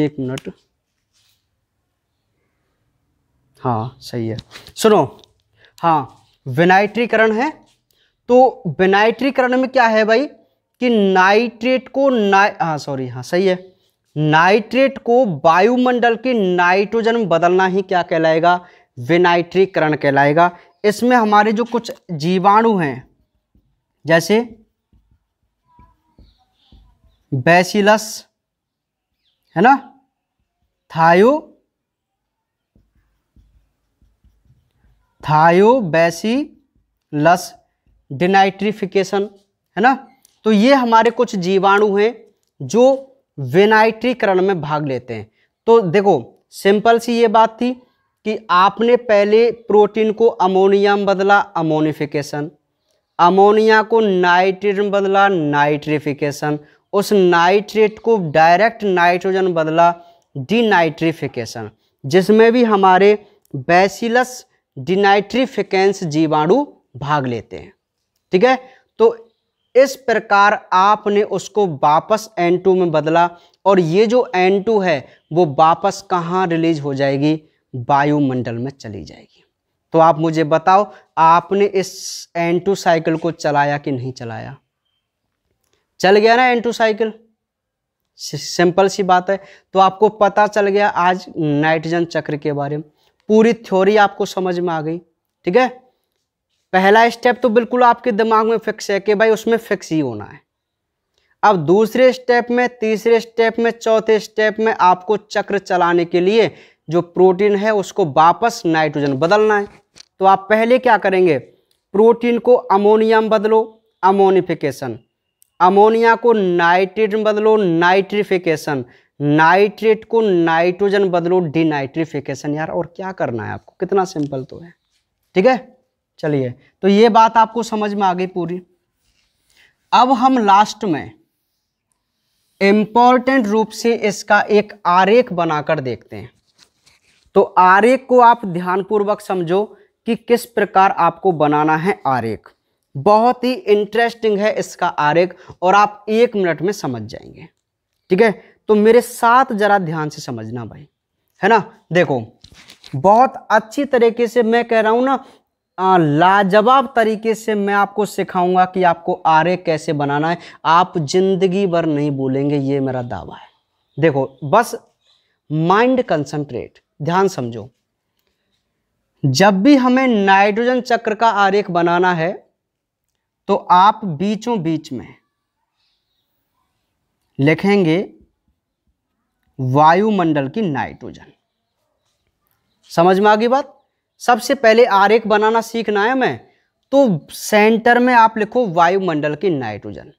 एक मिनट हाँ सही है सुनो हाँ विनाइट्रीकरण है तो विनाइट्रीकरण में क्या है भाई कि नाइट्रेट को नाइ हाँ सॉरी हाँ सही है नाइट्रेट को वायुमंडल के नाइट्रोजन में बदलना ही क्या कहलाएगा विनाइट्रीकरण कहलाएगा इसमें हमारे जो कुछ जीवाणु हैं जैसे बैसिलस है ना थायो थायो लस डिनाइट्रिफिकेशन है ना तो ये हमारे कुछ जीवाणु हैं जो विनाइट्रीकरण में भाग लेते हैं तो देखो सिंपल सी ये बात थी कि आपने पहले प्रोटीन को अमोनिया में बदला अमोनिफिकेशन अमोनिया को नाइट्रेट में बदला नाइट्रिफिकेशन उस नाइट्रेट को डायरेक्ट नाइट्रोजन बदला डिनाइट्रिफिकेशन जिसमें भी हमारे बैसिलस डिनाइट्रिफिकेंस जीवाणु भाग लेते हैं ठीक है तो इस प्रकार आपने उसको वापस N2 में बदला और ये जो N2 है वो वापस कहाँ रिलीज हो जाएगी वायुमंडल में चली जाएगी तो आप मुझे बताओ आपने इस एन टू साइकिल को चलाया कि नहीं चलाया चल गया ना एन टू साइकिल सिंपल सी बात है तो आपको पता चल गया आज नाइट्रोजन चक्र के बारे में पूरी थ्योरी आपको समझ में आ गई ठीक है पहला स्टेप तो बिल्कुल आपके दिमाग में फिक्स है कि भाई उसमें फिक्स ही होना है अब दूसरे स्टेप में तीसरे स्टेप में चौथे स्टेप में आपको चक्र चलाने के लिए जो प्रोटीन है उसको वापस नाइट्रोजन बदलना है तो आप पहले क्या करेंगे प्रोटीन को अमोनिया में बदलो अमोनिफिकेशन अमोनिया को नाइट्रेट में बदलो नाइट्रिफिकेशन नाइट्रेट को नाइट्रोजन बदलो डिनाइट्रिफिकेशन यार और क्या करना है आपको कितना सिंपल तो है ठीक है चलिए तो ये बात आपको समझ में आ गई पूरी अब हम लास्ट में इंपॉर्टेंट रूप से इसका एक आरेख बनाकर देखते हैं तो आरेख को आप ध्यानपूर्वक समझो कि किस प्रकार आपको बनाना है आरेख बहुत ही इंटरेस्टिंग है इसका आरेख और आप एक मिनट में समझ जाएंगे ठीक है तो मेरे साथ जरा ध्यान से समझना भाई है ना देखो बहुत अच्छी तरीके से मैं कह रहा हूं ना लाजवाब तरीके से मैं आपको सिखाऊंगा कि आपको आरे कैसे बनाना है आप जिंदगी भर नहीं बोलेंगे ये मेरा दावा है देखो बस माइंड कंसंट्रेट ध्यान समझो जब भी हमें नाइट्रोजन चक्र का आरेख बनाना है तो आप बीचों बीच में लिखेंगे वायुमंडल की नाइट्रोजन समझ में आ गई बात सबसे पहले आरेख बनाना सीखना है हमें तो सेंटर में आप लिखो वायुमंडल की नाइट्रोजन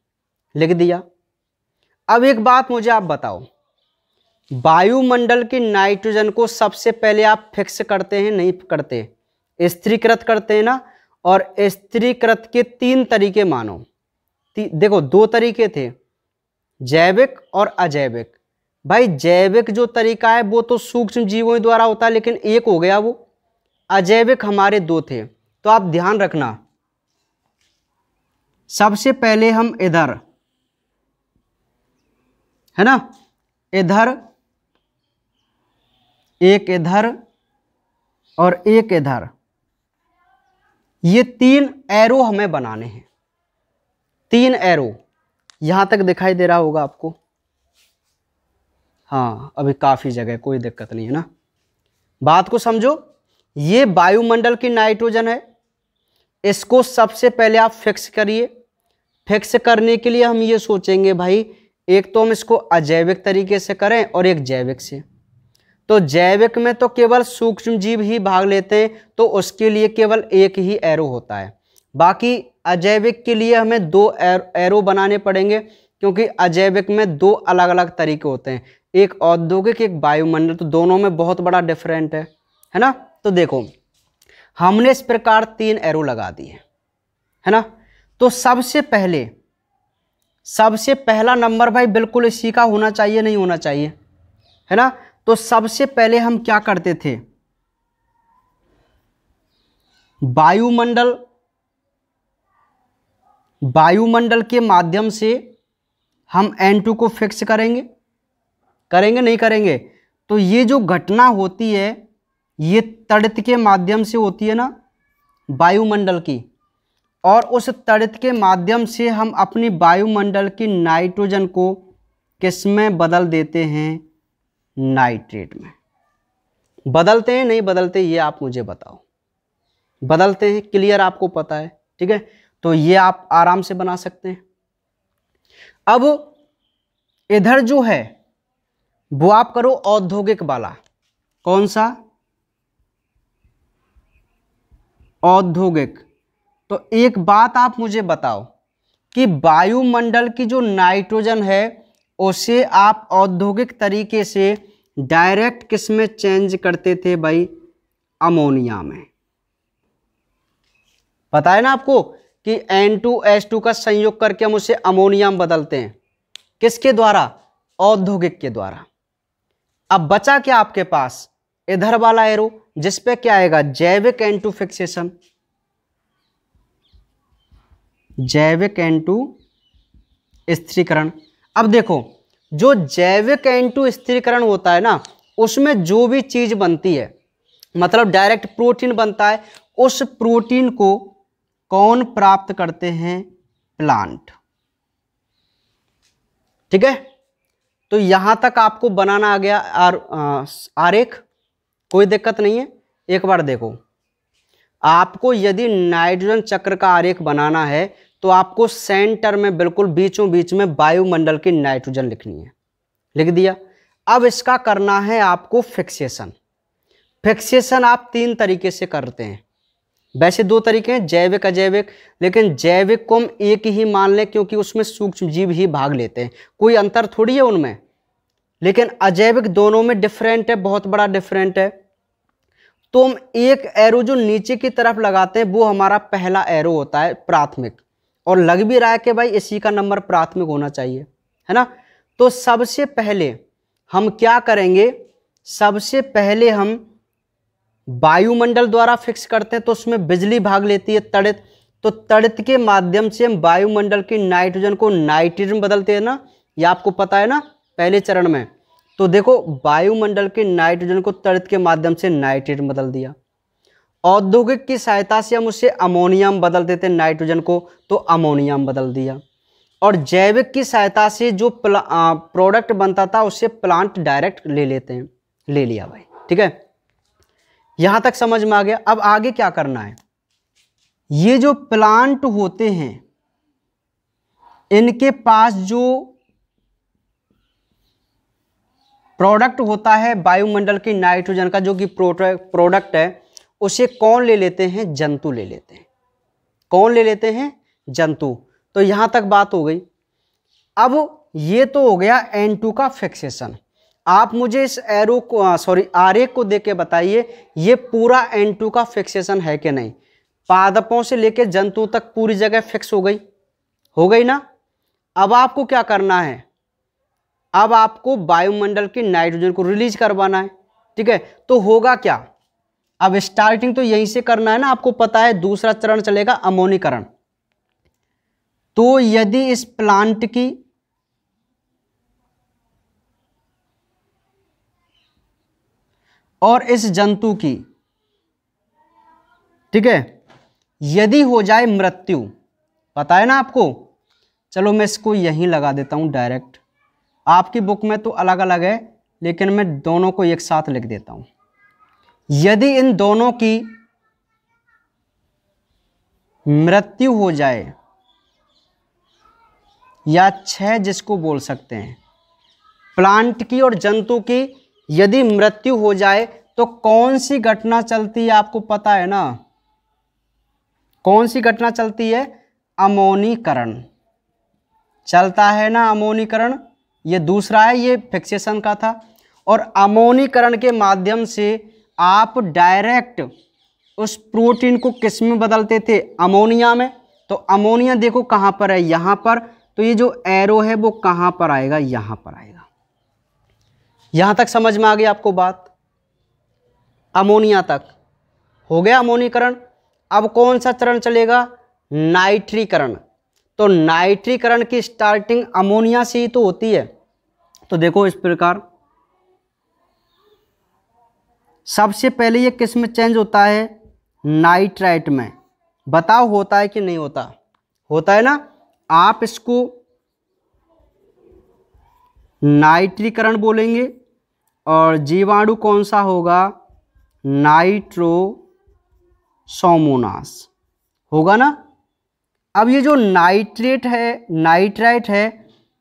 लिख दिया अब एक बात मुझे आप बताओ वायुमंडल की नाइट्रोजन को सबसे पहले आप फिक्स करते हैं नहीं करते स्त्रीकृत करते हैं ना और स्त्रीकृत के तीन तरीके मानो ती, देखो दो तरीके थे जैविक और अजैविक भाई जैविक जो तरीका है वो तो सूक्ष्म जीवों द्वारा होता है लेकिन एक हो गया वो अजैविक हमारे दो थे तो आप ध्यान रखना सबसे पहले हम इधर है ना इधर एक इधर और एक इधर ये तीन एरो हमें बनाने हैं तीन एरो यहाँ तक दिखाई दे रहा होगा आपको हाँ अभी काफ़ी जगह कोई दिक्कत नहीं है ना बात को समझो ये वायुमंडल की नाइट्रोजन है इसको सबसे पहले आप फिक्स करिए फिक्स करने के लिए हम ये सोचेंगे भाई एक तो हम इसको अजैविक तरीके से करें और एक जैविक से तो जैविक में तो केवल सूक्ष्म जीव ही भाग लेते हैं तो उसके लिए केवल एक ही एरो होता है बाकी अजैविक के लिए हमें दो एरो बनाने पड़ेंगे क्योंकि अजैविक में दो अलग अलग तरीके होते हैं एक औद्योगिक एक वायुमंडल तो दोनों में बहुत बड़ा डिफरेंट है है ना तो देखो हमने इस प्रकार तीन एरो लगा दिए है ना तो सबसे पहले सबसे पहला नंबर भाई बिल्कुल इसी का होना चाहिए नहीं होना चाहिए है ना तो सबसे पहले हम क्या करते थे वायुमंडल वायुमंडल के माध्यम से हम N2 को फिक्स करेंगे करेंगे नहीं करेंगे तो ये जो घटना होती है ये तड़ित के माध्यम से होती है ना वायुमंडल की और उस तड़ित के माध्यम से हम अपनी वायुमंडल की नाइट्रोजन को किस में बदल देते हैं नाइट्रेट में बदलते हैं नहीं बदलते ये आप मुझे बताओ बदलते हैं क्लियर आपको पता है ठीक है तो ये आप आराम से बना सकते हैं अब इधर जो है वो आप करो औद्योगिक वाला कौन सा औद्योगिक तो एक बात आप मुझे बताओ कि वायुमंडल की जो नाइट्रोजन है उसे आप औद्योगिक तरीके से डायरेक्ट किस में चेंज करते थे भाई अमोनिया में पता है ना आपको कि टू का संयोग करके हम उसे अमोनिया में बदलते हैं किसके द्वारा औद्योगिक के द्वारा अब बचा क्या आपके पास इधर वाला एरो जिस पे क्या आएगा जैविक एन टू फिक्सेशन जैविक एन टू स्त्रीकरण अब देखो जो जैविक एंटू स्थिरीकरण होता है ना उसमें जो भी चीज़ बनती है मतलब डायरेक्ट प्रोटीन बनता है उस प्रोटीन को कौन प्राप्त करते हैं प्लांट ठीक है तो यहां तक आपको बनाना आ गया आर आरेख कोई दिक्कत नहीं है एक बार देखो आपको यदि नाइट्रोजन चक्र का आरेख बनाना है तो आपको सेंटर में बिल्कुल बीचों बीच में वायुमंडल की नाइट्रोजन लिखनी है लिख दिया अब इसका करना है आपको फिक्सेशन फिक्सेशन आप तीन तरीके से करते हैं वैसे दो तरीके हैं जैविक अजैविक लेकिन जैविक को हम एक ही मान लें क्योंकि उसमें सूक्ष्म जीव ही भाग लेते हैं कोई अंतर थोड़ी है उनमें लेकिन अजैविक दोनों में डिफरेंट है बहुत बड़ा डिफरेंट है तो हम एक एरो जो नीचे की तरफ लगाते हैं वो हमारा पहला एरो होता है प्राथमिक और लग भी रहा है कि भाई इसी का नंबर प्राथमिक होना चाहिए है ना तो सबसे पहले हम क्या करेंगे सबसे पहले हम वायुमंडल द्वारा फिक्स करते हैं तो उसमें बिजली भाग लेती है तड़ित तो तड़ित के माध्यम से हम वायुमंडल की नाइट्रोजन को नाइट्रोजन बदलते हैं ना ये आपको पता है ना पहले चरण में तो देखो वायुमंडल के नाइट्रोजन को तड़ित के माध्यम से नाइट्रोजन बदल दिया औद्योगिक की सहायता से हम उससे अमोनियम बदल देते नाइट्रोजन को तो अमोनियम बदल दिया और जैविक की सहायता से जो प्रोडक्ट बनता था उससे प्लांट डायरेक्ट ले लेते हैं ले लिया भाई ठीक है यहां तक समझ में आ गया अब आगे क्या करना है ये जो प्लांट होते हैं इनके पास जो प्रोडक्ट होता है वायुमंडल के नाइट्रोजन का जो कि प्रोडक्ट है उसे कौन ले लेते हैं जंतु ले लेते हैं कौन ले लेते हैं जंतु तो यहाँ तक बात हो गई अब ये तो हो गया एन टू का फिक्सेशन आप मुझे इस एरो को सॉरी ए को देख के बताइए ये पूरा एन टू का फिक्सेशन है कि नहीं पादपों से लेकर जंतु तक पूरी जगह फिक्स हो गई हो गई ना अब आपको क्या करना है अब आपको वायुमंडल के नाइट्रोजन को रिलीज करवाना है ठीक है तो होगा क्या अब स्टार्टिंग तो यहीं से करना है ना आपको पता है दूसरा चरण चलेगा अमोनीकरण तो यदि इस प्लांट की और इस जंतु की ठीक है यदि हो जाए मृत्यु पता है ना आपको चलो मैं इसको यहीं लगा देता हूं डायरेक्ट आपकी बुक में तो अलग अलग है लेकिन मैं दोनों को एक साथ लिख देता हूं यदि इन दोनों की मृत्यु हो जाए या छह जिसको बोल सकते हैं प्लांट की और जंतु की यदि मृत्यु हो जाए तो कौन सी घटना चलती है आपको पता है ना कौन सी घटना चलती है अमोनीकरण चलता है ना अमोनीकरण ये दूसरा है ये फिक्सेशन का था और अमोनीकरण के माध्यम से आप डायरेक्ट उस प्रोटीन को किस में बदलते थे अमोनिया में तो अमोनिया देखो कहाँ पर है यहाँ पर तो ये जो एरो है वो कहाँ पर आएगा यहाँ पर आएगा यहाँ तक समझ में आ गई आपको बात अमोनिया तक हो गया अमोनीकरण अब कौन सा चरण चलेगा नाइट्रीकरण तो नाइट्रीकरण की स्टार्टिंग अमोनिया से ही तो होती है तो देखो इस प्रकार सबसे पहले ये किस में चेंज होता है नाइट्राइट में बताओ होता है कि नहीं होता होता है ना आप इसको नाइट्रीकरण बोलेंगे और जीवाणु कौन सा होगा नाइट्रोसोमोनास होगा ना अब ये जो नाइट्रेट है नाइट्राइट है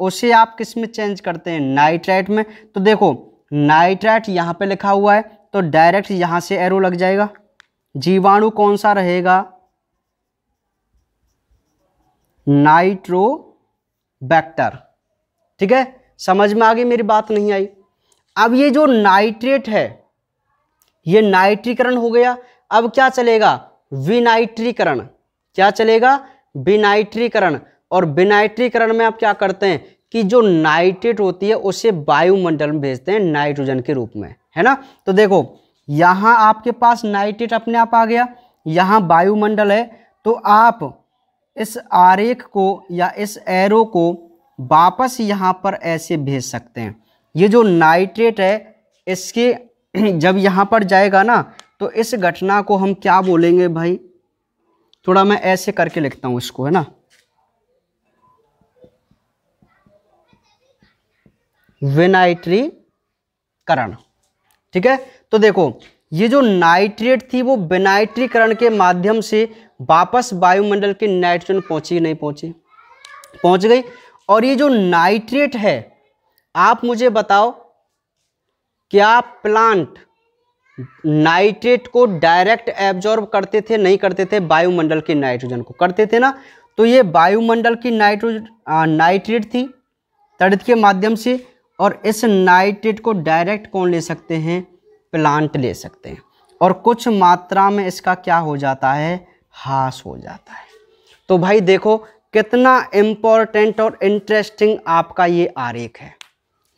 उसे आप किस में चेंज करते हैं नाइट्राइट में तो देखो नाइट्राइट यहाँ पे लिखा हुआ है तो डायरेक्ट यहां से एरो लग जाएगा जीवाणु कौन सा रहेगा नाइट्रो बैक्टर ठीक है समझ में आ गई मेरी बात नहीं आई अब ये जो नाइट्रेट है ये नाइट्रीकरण हो गया अब क्या चलेगा विनाइट्रीकरण क्या चलेगा विनाइट्रीकरण और विनाइट्रीकरण में आप क्या करते हैं कि जो नाइट्रेट होती है उसे वायुमंडल में भेजते हैं नाइट्रोजन के रूप में है ना तो देखो यहाँ आपके पास नाइट्रेट अपने आप आ गया यहाँ वायुमंडल है तो आप इस आरेख को या इस एरो को वापस यहाँ पर ऐसे भेज सकते हैं ये जो नाइट्रेट है इसके जब यहाँ पर जाएगा ना तो इस घटना को हम क्या बोलेंगे भाई थोड़ा मैं ऐसे करके लिखता हूँ इसको है ना विनाइट्रीकरण ठीक है तो देखो ये जो नाइट्रेट थी वो बेनाइट्रीकरण के माध्यम से वापस वायुमंडल के नाइट्रोजन पहुंची नहीं पहुंची पहुंच गई और ये जो नाइट्रेट है आप मुझे बताओ क्या प्लांट नाइट्रेट को डायरेक्ट एब्जॉर्ब करते थे नहीं करते थे वायुमंडल के नाइट्रोजन को करते थे ना तो ये वायुमंडल की नाइट्रोजन नाइट्रेट थी तड़ित के माध्यम से और इस नाइट्रेट को डायरेक्ट कौन ले सकते हैं प्लांट ले सकते हैं और कुछ मात्रा में इसका क्या हो जाता है हास हो जाता है तो भाई देखो कितना इम्पोर्टेंट और इंटरेस्टिंग आपका ये आरेख है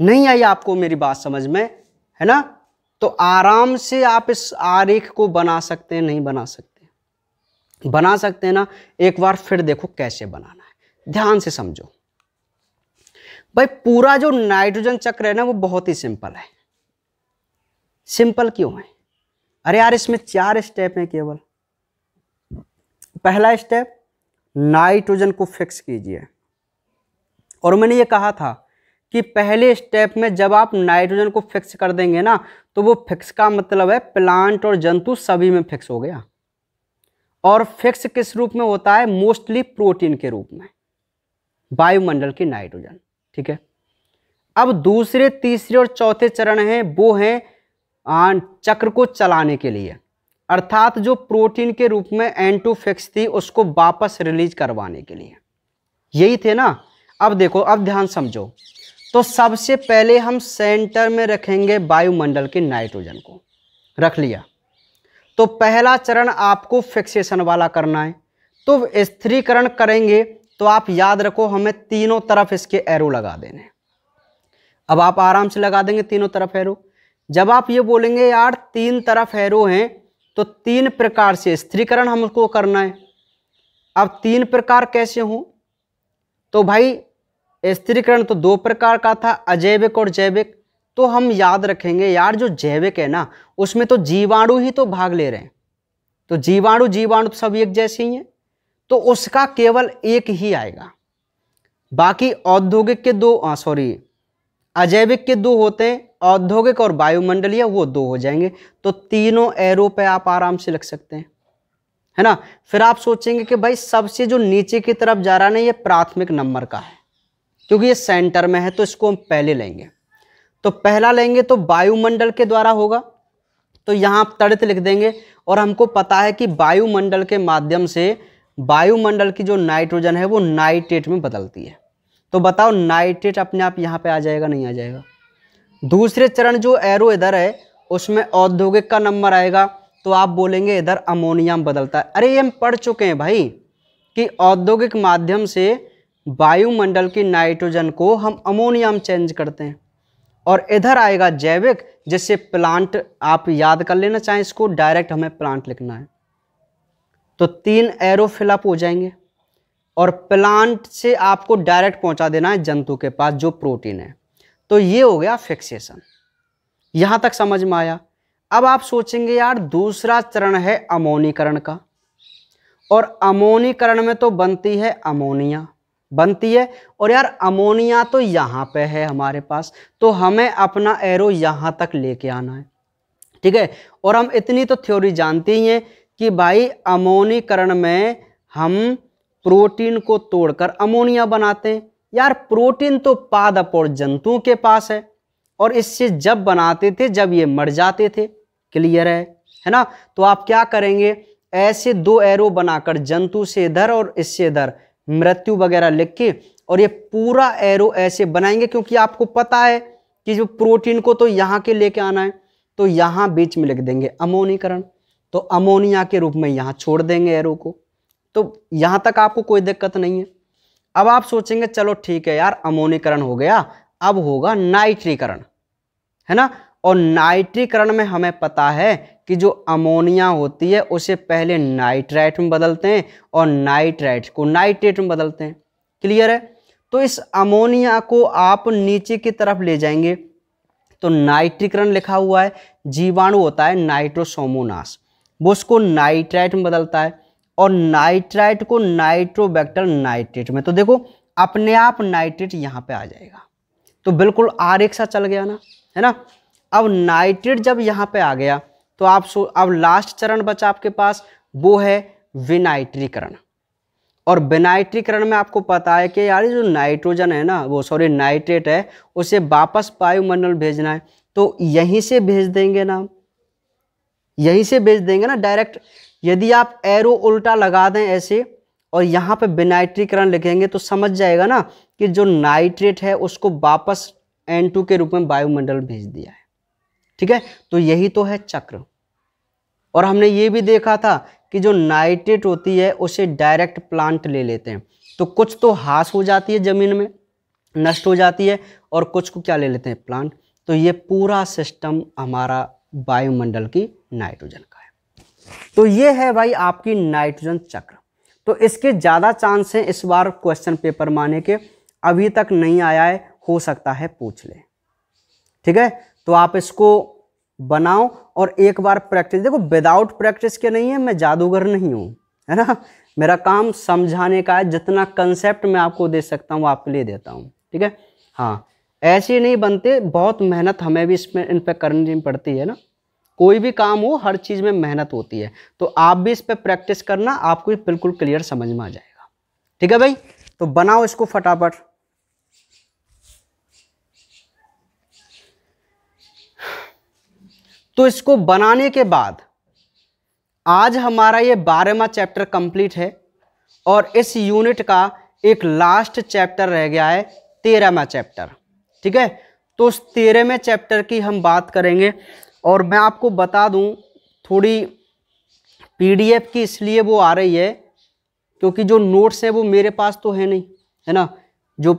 नहीं आई आपको मेरी बात समझ में है ना तो आराम से आप इस आरेख को बना सकते हैं नहीं बना सकते बना सकते हैं ना एक बार फिर देखो कैसे बनाना है ध्यान से समझो भाई पूरा जो नाइट्रोजन चक्र है ना वो बहुत ही सिंपल है सिंपल क्यों है अरे यार इसमें चार स्टेप हैं केवल पहला स्टेप नाइट्रोजन को फिक्स कीजिए और मैंने ये कहा था कि पहले स्टेप में जब आप नाइट्रोजन को फिक्स कर देंगे ना तो वो फिक्स का मतलब है प्लांट और जंतु सभी में फिक्स हो गया और फिक्स किस रूप में होता है मोस्टली प्रोटीन के रूप में वायुमंडल की नाइट्रोजन ठीक है अब दूसरे तीसरे और चौथे चरण हैं वो हैं चक्र को चलाने के लिए अर्थात जो प्रोटीन के रूप में एंटोफेक्स थी उसको वापस रिलीज करवाने के लिए यही थे ना अब देखो अब ध्यान समझो तो सबसे पहले हम सेंटर में रखेंगे वायुमंडल के नाइट्रोजन को रख लिया तो पहला चरण आपको फिक्सेशन वाला करना है तो स्थिरीकरण करेंगे तो आप याद रखो हमें तीनों तरफ इसके एरो लगा देने अब आप आराम से लगा देंगे तीनों तरफ एरो जब आप ये बोलेंगे यार तीन तरफ एरो हैं तो तीन प्रकार से स्त्रीकरण हमको करना है अब तीन प्रकार कैसे हों तो भाई स्त्रीकरण तो दो प्रकार का था अजैविक और जैविक तो हम याद रखेंगे यार जो जैविक है ना उसमें तो जीवाणु ही तो भाग ले रहे हैं तो जीवाणु जीवाणु तो सब एक जैसे ही हैं तो उसका केवल एक ही आएगा बाकी औद्योगिक के दो सॉरी अजैविक के दो होते हैं औद्योगिक और वायुमंडलीय वो दो हो जाएंगे तो तीनों एरो पे आप आराम से लग सकते हैं है ना फिर आप सोचेंगे कि भाई सबसे जो नीचे की तरफ जा रहा है ना ये प्राथमिक नंबर का है क्योंकि ये सेंटर में है तो इसको हम पहले लेंगे तो पहला लेंगे तो वायुमंडल के द्वारा होगा तो यहाँ आप तड़ित लिख देंगे और हमको पता है कि वायुमंडल के माध्यम से वायुमंडल की जो नाइट्रोजन है वो नाइट्रेट में बदलती है तो बताओ नाइट्रेट अपने आप यहाँ पे आ जाएगा नहीं आ जाएगा दूसरे चरण जो एरो इधर है उसमें औद्योगिक का नंबर आएगा तो आप बोलेंगे इधर अमोनियम बदलता है अरे ये हम पढ़ चुके हैं भाई कि औद्योगिक माध्यम से वायुमंडल की नाइट्रोजन को हम अमोनियम चेंज करते हैं और इधर आएगा जैविक जिससे प्लांट आप याद कर लेना चाहें इसको डायरेक्ट हमें प्लांट लिखना है तो तीन एरो फिलअप हो जाएंगे और प्लांट से आपको डायरेक्ट पहुंचा देना है जंतु के पास जो प्रोटीन है तो ये हो गया फिक्सेशन यहां तक समझ में आया अब आप सोचेंगे यार दूसरा चरण है अमोनीकरण का और अमोनीकरण में तो बनती है अमोनिया बनती है और यार अमोनिया तो यहां पे है हमारे पास तो हमें अपना एरो यहां तक लेके आना है ठीक है और हम इतनी तो थ्योरी जानते ही हैं कि भाई अमोनीकरण में हम प्रोटीन को तोड़कर अमोनिया बनाते हैं यार प्रोटीन तो पादप और जंतुओं के पास है और इससे जब बनाते थे जब ये मर जाते थे क्लियर है है ना तो आप क्या करेंगे ऐसे दो एरो बनाकर जंतु से इधर और इससे इधर मृत्यु वगैरह लिख के और ये पूरा एरो ऐसे बनाएंगे क्योंकि आपको पता है कि जो प्रोटीन को तो यहाँ के लेके आना है तो यहाँ बीच में लिख देंगे अमोनीकरण तो अमोनिया के रूप में यहाँ छोड़ देंगे एरो को तो यहाँ तक आपको कोई दिक्कत नहीं है अब आप सोचेंगे चलो ठीक है यार अमोनीकरण हो गया अब होगा नाइट्रीकरण है ना और नाइट्रीकरण में हमें पता है कि जो अमोनिया होती है उसे पहले नाइट्राइट में बदलते हैं और नाइट्राइट को नाइट्रेट में बदलते हैं क्लियर है तो इस अमोनिया को आप नीचे की तरफ ले जाएंगे तो नाइट्रीकरण लिखा हुआ है जीवाणु होता है नाइट्रोसोमोनास वो उसको नाइट्राइट में बदलता है और नाइट्राइट को नाइट्रोबैक्टर नाइट्रेट में तो देखो अपने आप नाइट्रेट यहाँ पे आ जाएगा तो बिल्कुल आर एक सा चल गया ना है ना अब नाइट्रेट जब यहाँ पे आ गया तो आप सो अब लास्ट चरण बचा आपके पास वो है विनाइट्रीकरण और विनाइट्रीकरण में आपको पता है कि यार जो नाइट्रोजन है ना वो सॉरी नाइट्रेट है उसे वापस वायुमंडल भेजना है तो यहीं से भेज देंगे ना यहीं से बेच देंगे ना डायरेक्ट यदि आप एरो उल्टा लगा दें ऐसे और यहाँ पे बेनाइट्रीकरण लिखेंगे तो समझ जाएगा ना कि जो नाइट्रेट है उसको वापस एन टू के रूप में वायुमंडल भेज दिया है ठीक है तो यही तो है चक्र और हमने ये भी देखा था कि जो नाइट्रेट होती है उसे डायरेक्ट प्लांट ले लेते हैं तो कुछ तो हास हो जाती है ज़मीन में नष्ट हो जाती है और कुछ को क्या ले लेते हैं प्लांट तो ये पूरा सिस्टम हमारा वायुमंडल की नाइट्रोजन का है तो ये है भाई आपकी नाइट्रोजन चक्र तो इसके ज़्यादा चांस हैं इस बार क्वेश्चन पेपर माने के अभी तक नहीं आया है हो सकता है पूछ ले ठीक है तो आप इसको बनाओ और एक बार प्रैक्टिस देखो विदाउट प्रैक्टिस के नहीं है मैं जादूगर नहीं हूँ है ना मेरा काम समझाने का है जितना कंसेप्ट मैं आपको दे सकता हूँ आपके लिए देता हूँ ठीक है हाँ ऐसे नहीं बनते बहुत मेहनत हमें भी इसमें इन पर करनी पड़ती है ना कोई भी काम हो हर चीज़ में मेहनत होती है तो आप भी इस पर प्रैक्टिस करना आपको बिल्कुल क्लियर समझ में आ जाएगा ठीक है भाई तो बनाओ इसको फटाफट तो इसको बनाने के बाद आज हमारा ये बारहवा चैप्टर कंप्लीट है और इस यूनिट का एक लास्ट चैप्टर रह गया है तेरहवा चैप्टर ठीक है तो उस तेरहवें चैप्टर की हम बात करेंगे और मैं आपको बता दूं थोड़ी पीडीएफ की इसलिए वो आ रही है क्योंकि जो नोट्स हैं वो मेरे पास तो है नहीं है ना जो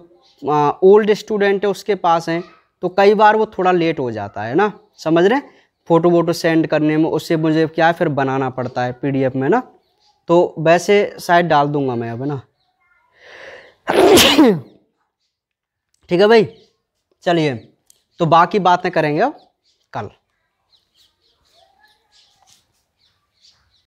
ओल्ड स्टूडेंट है उसके पास हैं तो कई बार वो थोड़ा लेट हो जाता है ना समझ रहे फ़ोटो वोटो सेंड करने में उससे मुझे क्या फिर बनाना पड़ता है पी में ना तो वैसे शायद डाल दूंगा मैं अब ना ठीक है भाई चलिए तो बाकी बातें करेंगे अब कल